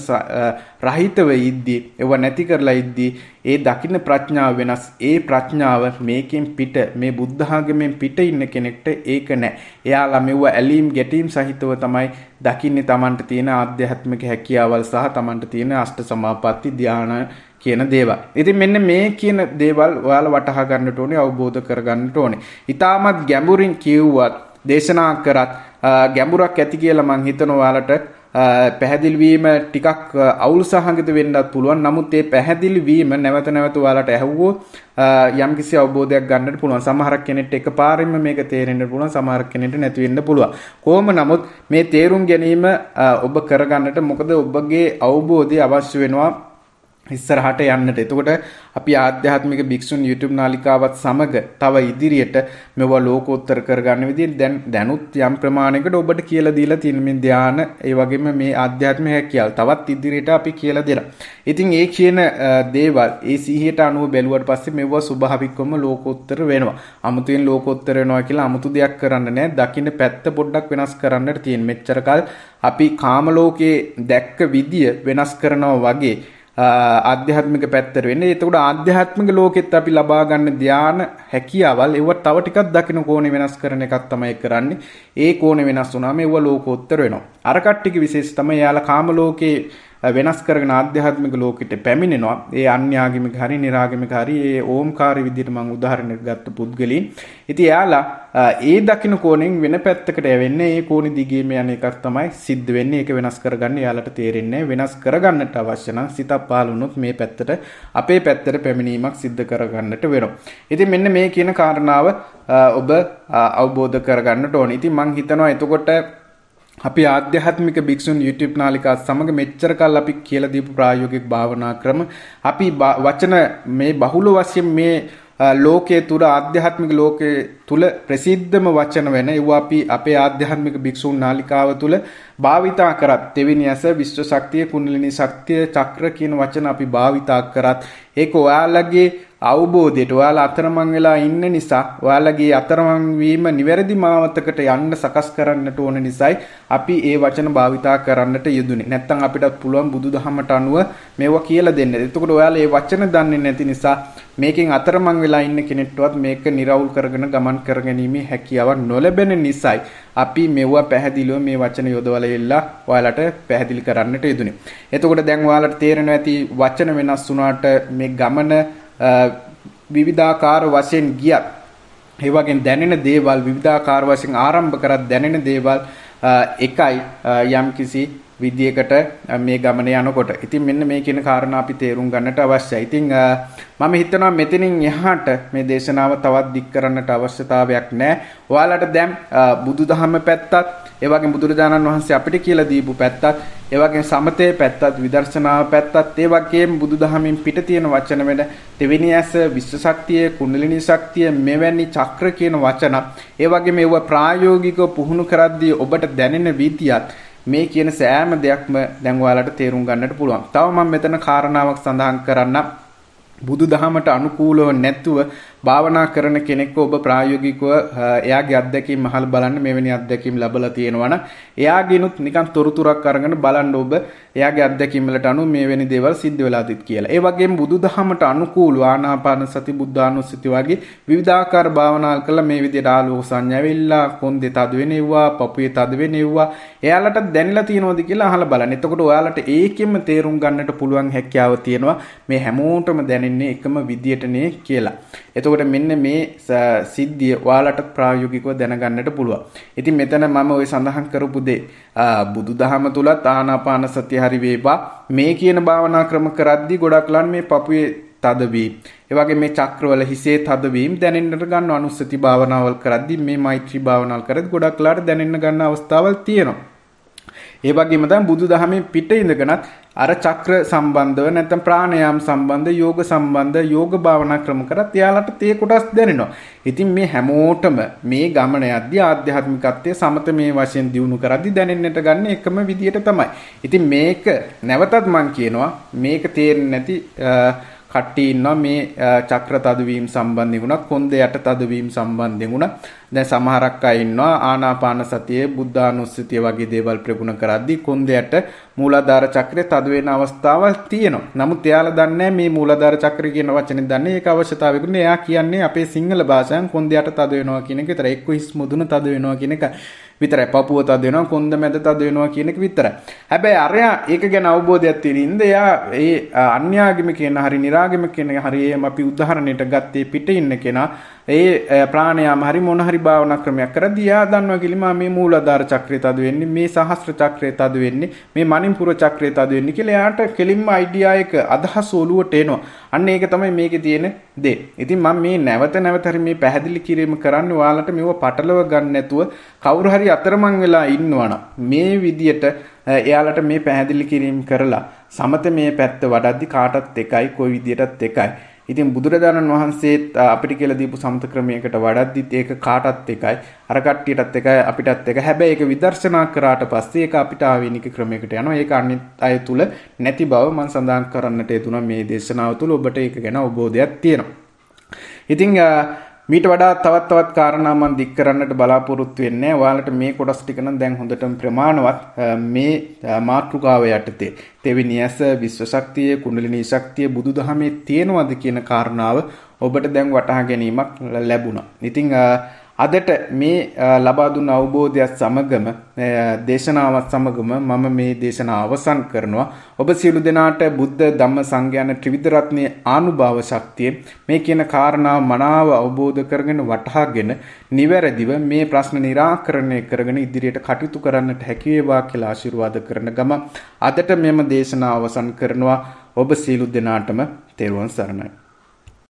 රහිතව ඉද්දී ඒව නැති කරලා ඉද්දී ඒ දකින්න ප්‍රඥාව වෙනස් ඒ ප්‍රඥාව මේකෙන් පිට මේ බුද්ධාගමෙන් පිට ඉන්න කෙනෙක්ට ඒක නෑ එයාලා මෙව ඇලීම් ගැටීම් සහිතව තමයි දකින්නේ Tamanට තියෙන ආධ්‍යාත්මික හැකියාවල් සහ Tamanට තියෙන අෂ්ට සමාපatti ධානය කියන දේවල්. ඉතින් මෙන්න මේ කියන දේවල් ඔයාලා වටහා ගන්නට ඕනේ අවබෝධ කර ගන්නට ඕනේ. ඊටමත් ගැඹුරින් කියුවත් දේශනා කරත් ගැඹුරක් ඇති කියලා මං හිතන ඔයාලට පැහැදිලිවීම ටිකක් අවුල් සහගත වෙන්නත් පුළුවන් නමුත් ඒ පැහැදිලිවීම නැවත නැවත ඔයාලට ඇහුවෝ යම් කිසි අවබෝධයක් ගන්නට පුළුවන් සමහරක් කෙනෙක්ට එක පාරෙම මේක තේරෙන්න පුළුවන් සමහරක් කෙනෙක්ට නැති වෙන්න පුළුවන් කොහොම නමුත් මේ තේරුම් ගැනීම ඔබ කරගන්නට මොකද ඔබගේ අවබෝධය අවශ්‍ය වෙනවා ඉස්සරහට යන්නට එතකොට අපි ආධ්‍යාත්මික භික්ෂුන් YouTube නාලිකාවත් සමග තව ඉදිරියට මෙවා ලෝකෝත්තර කරගන්න විදිහට දැන් දැනුත් යම් ප්‍රමාණයකට ඔබට කියලා දීලා තියෙන මේ ධාන ඒ වගේම මේ ආධ්‍යාත්මික හැකියාව තවත් ඉදිරියට අපි කියලා දෙනවා. ඉතින් ඒ කියන දේවල් ඒ සිහියට අනුව බැලුවට පස්සේ මෙවුවා ස්වභාවිකවම ලෝකෝත්තර වෙනවා. 아무තෙන් ලෝකෝත්තර වෙනවා කියලා 아무තු දෙයක් කරන්න නෑ. දකින්න පැත්ත පොඩ්ඩක් වෙනස් කරන්නට තියෙන. මෙච්චර කල් අපි කාම ලෝකයේ දැක්ක විදිය වෙනස් කරනවා වගේ අධ්‍යාත්මික පැත්තර වෙන්න එතකට අධ්‍යාත්මික ලෝකෙත් අපි ලබාගන්න ධ්‍යාන හැකියාවල් එව තව ටිකක් දකින කෝණ වෙනස් කරන එකක් තමයි කරන්නේ ඒ කෝණ වෙනස් වුනාම එව ලෝකෝත්තර වෙනවා අර කට්ටික විශේෂ තමයි යාලා කාම ලෝකේ වෙනස් කරගෙන ආධ්‍යාත්මික ලෝකෙට පැමිණෙනවා. ඒ අන්‍යාගමික හරි නිරාගමික හරි ඒ ඕම්කාරී විදිහට මම උදාහරණයක් ගත්ත පුද්ගලයන්. ඉතින් එයාලා ඒ දකින්න කෝණයෙන් වෙන පැත්තකට යවෙන්නේ ඒ කෝණි දිගීම යන එකක් තමයි සිද්ධ වෙන්නේ. ඒක වෙනස් කරගන්න එයාලට තේරෙන්නේ වෙනස් කරගන්නට අවශ්‍ය නම් සිතක් පහළ වුණොත් මේ පැත්තට අපේ පැත්තට පැමිණීමක් සිද්ධ කරගන්නට වෙනවා. ඉතින් මෙන්න මේ කියන කාරණාව ඔබ අවබෝධ කරගන්නට ඕනේ. ඉතින් මං හිතනවා එතකොට අපි ආධ්‍යාත්මික භික්ෂුන් YouTube නාලිකාත් සමග මෙච්චර කල් අපි කියලා දීපු ප්‍රායෝගික භාවනා ක්‍රම අපි වචන මේ බහුල වශයෙන් මේ ලෝකයේ තුර ආධ්‍යාත්මික ලෝකයේ තුල ප්‍රසිද්ධම වචන වෙන ඒවා අපි අපේ ආධ්‍යාත්මික භික්ෂුන් නාලිකාව තුල භාවිතා කරත් තෙවිනි ඇස විශ්ව ශක්තිය කුණලිනී ශක්තිය චක්‍ර කියන වචන අපි භාවිතා කරත් ඒක ඔයාලගේ අවබෝධයට ඔයාලා අතරමං වෙලා ඉන්න නිසා ඔයාලගේ අතරමං වීම නිවැරදි මාවතකට යන්න සකස් කරන්නට ඕන නිසායි අපි ඒ වචන භාවිතා කරන්නට යෙදුනේ. නැත්තම් අපිටත් පුළුවන් බුදුදහමට අනුව මේවා කියලා දෙන්න. එතකොට ඔයාලා මේ වචන දන්නේ නැති නිසා මේකෙන් අතරමං වෙලා ඉන්න කෙනෙක්ටවත් මේක निराවුල් කරගෙන ගමන් කරගැනීමේ හැකියාවක් නොලැබෙන නිසායි අපි මෙවුව පැහැදිලිව මේ වචන යොදවලා ඉල්ලා ඔයාලට පැහැදිලි කරන්නට යෙදුනේ. එතකොට දැන් ඔයාලට තේරෙනවා ඇති වචන වෙනස් වුණාට මේ ගමන විවිධාකාර වශයෙන් ගියත් ඒ වගේ දැනෙන දේවල් විවිධාකාර වශයෙන් ආරම්භ කරත් දැනෙන දේවල් එකයි යම්කිසි විදියකට මේ ගමන යනකොට. ඉතින් මෙන්න මේ කියන කාරණා අපි තේරුම් ගන්නට අවශ්‍යයි. ඉතින් මම හිතනවා මෙතනින් එහාට මේ දේශනාව තවත් දික් කරන්නට අවශ්‍යතාවයක් නැහැ. ඔයාලට දැන් බුදුදහම පැත්තත් ඒ වගේම බුදුරජාණන් වහන්සේ අපිට කියලා දීපු පැත්තත්, ඒ වගේම සමතේ පැත්තත්, විදර්ශනාව පැත්තත්, ඒ වගේම බුදුදහමින් පිට තියෙන වචන වෙන දෙවෙනි ඇස, විශ්ව ශක්තිය, කුණලිනී ශක්තිය, මෙවැනි චක්‍ර කියන වචන, ඒ වගේම ඒව ප්‍රායෝගිකව පුහුණු කරද්දී ඔබට දැනෙන වීතියත් මේ කියන සෑම දෙයක්ම දැන් ඔයාලට තේරුම් ගන්නට පුළුවන්. තව මම මෙතන කාරණාවක් සඳහන් කරන්න බුදු දහමට අනුකූලව නැතුව භාවනා කරන කෙනෙක්ව ඔබ ප්‍රායෝගිකව එයාගේ අත්දැකීම් මහල් බලන්න මෙවැනි අත්දැකීම් ලැබලා තියෙනවා නම් එයාගෙනුත් නිකන් තොරතුරක් අරගෙන බලන්න ඔබ එයාගේ අත්දැකීම් වලට අනුව මෙවැනි දේවල් සිද්ධ වෙලාදිත් කියලා. ඒ වගේම බුදුදහමට අනුකූලව ආනාපාන සති බුද්ධානුස්සති වගේ විවිධාකාර භාවනා කළා මේ විදිහට ආලෝක සංඥා වෙilla කොන්දේ තද වෙනෙව්වා, පපුවේ තද වෙනෙව්වා. එයාලට දැනලා තියෙනවද කියලා අහලා බලන්න. එතකොට ඔයාලට ඒකෙම තේරුම් ගන්නට පුළුවන් හැකියාව තියෙනවා. මේ හැමෝටම දැනෙන්නේ එකම විදියටනේ කියලා. එතකොට මෙන්න මේ සිද්ධිය ඔයාලට ප්‍රායෝගිකව දැනගන්නට පුළුවන්. ඉතින් මෙතන මම ওই සඳහන් කරපු දේ බුදුදහම තුලත් ආනාපාන සතිය හරි වේවා මේ කියන භාවනා ක්‍රම කරද්දී ගොඩක් ලන් මේ පපුවේ තදවීම. ඒවගේ මේ චක්‍රවල හිසේ තදවීම දැනෙන්නට ගන්න අනුස්සති භාවනාවල් කරද්දී මේ මෛත්‍රී භාවනාවල් කරද්දී ගොඩක් ලාට දැනෙන්න ගන්න අවස්ථාවල් තියෙනවා. ඒ වගේම තමයි බුදුදහමේ පිට ඉඳගෙනත් අර චක්‍ර සම්බන්ධව නැත්නම් ප්‍රාණයාම් සම්බන්ධ යෝග සම්බන්ධ යෝග භාවනා ක්‍රම කරත් එයාලට තේ කොටස් දැනෙනවා. ඉතින් මේ හැමෝටම මේ ගමන යද්දී ආධ්‍යාත්මිකත්වයේ සමත මේ වශයෙන් දියුණු කරද්දී දැනෙන්නට ගන්න එකම විදියට තමයි. ඉතින් මේක නැවතත් මම කියනවා මේක තේරෙන්නේ නැති කට්ටිය ඉන්නවා මේ චක්‍ර තදවීම සම්බන්ධයෙන් වුණා කොන්ද යට තදවීම සම්බන්ධයෙන් වුණා දැන් සමහරක් අය ඉන්නවා ආනාපාන සතියේ බුද්ධානුස්සතිය වගේ දේවල් ප්‍රගුණ කරද්දී කොන්ද යට මූලාධාර චක්‍රය තද වෙන අවස්ථාවල් තියෙනවා නමුත් එයාලා දන්නේ මේ මූලාධාර චක්‍රය කියන වචනේ දන්නේ ඒක අවශ්‍යතාවයකුනේ එයා කියන්නේ අපේ සිංහල භාෂාවෙන් කොන්ද යට තද වෙනවා කියන එක විතරයි එක්ක හිස් මුදුන තද වෙනවා කියන එක විතර පපුුව තද වෙනවා කොන්ද මැද තද වෙනවා කියනෙක් විතර හැබැයි අරයා ඒක ගැන අවබෝධයක් තිරින්ද එයා ඒ අන්‍යාගම කියන හරි නිරාගම කියෙන හරියම අපි උදාහරණයට ගත්තේ පිට ඉන්න කෙනා ඒ ප්‍රාණයාම හරි මොන හරි භාවනා ක්‍රමයක් කරද්දී එයා දන්නවා කියලා මේ මූලාධාර චක්‍රය තද වෙන්නේ මේ සහස්ත්‍ර චක්‍රය තද වෙන්නේ මේ මණිපුර චක්‍රය තද වෙන්නේ කියලා එයාට කෙලින්ම අයිඩියා එක අදහස් ඔලුවට එනවා. අන්න ඒක තමයි මේකේ තියෙන දේ. ඉතින් මම මේ නැවත නැවත හරි මේ පැහැදිලි කිරීම කරන්න ඔයාලට මේව පටලව ගන්න නැතුව කවුරු හරි අතරමං වෙලා ඉන්නවනම් මේ විදියට එයාලට මේ පැහැදිලි කිරීම කරලා සමත මේ පැත්ත වඩද්දි කාටත් එකයි කොයි විදියටත් එකයි ඉතින් බුදුරජාණන් වහන්සේත් අපිට කියලා දීපු සමත ක්‍රමයකට වඩද්දිත් ඒක කාටත් එකයි අර කට්ටියටත් එකයි අපිටත් එක හැබැයි ඒක විදර්ශනා කරාට පස්සේ ඒක අපිට ආවේනික ක්‍රමයකට යනවා ඒක අනිත් අය තුල නැති බව මම සඳහන් කරන්නට යුතුය මේ දේශනාව තුල ඔබට ඒක ගැන අවබෝධයක් තියෙනවා ඉතින් මීට වඩා තවත් තවත් කාරණා මම දික් කරන්නට බලාපොරොත්තු වෙන්නේ. ඔයාලට මේ කොටස් ටික නම් දැන් හොඳටම ප්‍රමාණවත් මේ මාතෘකාව යටතේ තෙවිනි ඇස, විශ්ව ශක්තිය, කුණලිනී ශක්තිය බුදුදහමේ තියෙනවද කියන කාරණාව ඔබට දැන් වටහා ගැනීමක් ලැබුණා. ඉතින් අදට මේ ලබා දුන්න අවබෝධයත් සමගම දේශනාවත් සමගම මම මේ දේශනාව අවසන් කරනවා. ඔබ සියලු දෙනාට බුද්ධ ධම්ම සංඝයාන ත්‍රිවිධ රත්නයේ ආනුභාව ශක්තිය මේ කියන කාරණා මනාව අවබෝධ කරගෙන වටහාගෙන නිවැරදිව මේ ප්‍රශ්න निराකරණය කරගෙන ඉදිරියට කටයුතු කරන්නට හැකි වේවා කියලා ආශිර්වාද කරන ගම අදට මෙම දේශනාව අවසන් කරනවා. ඔබ සියලු දෙනාටම තෙරුවන් සරණයි.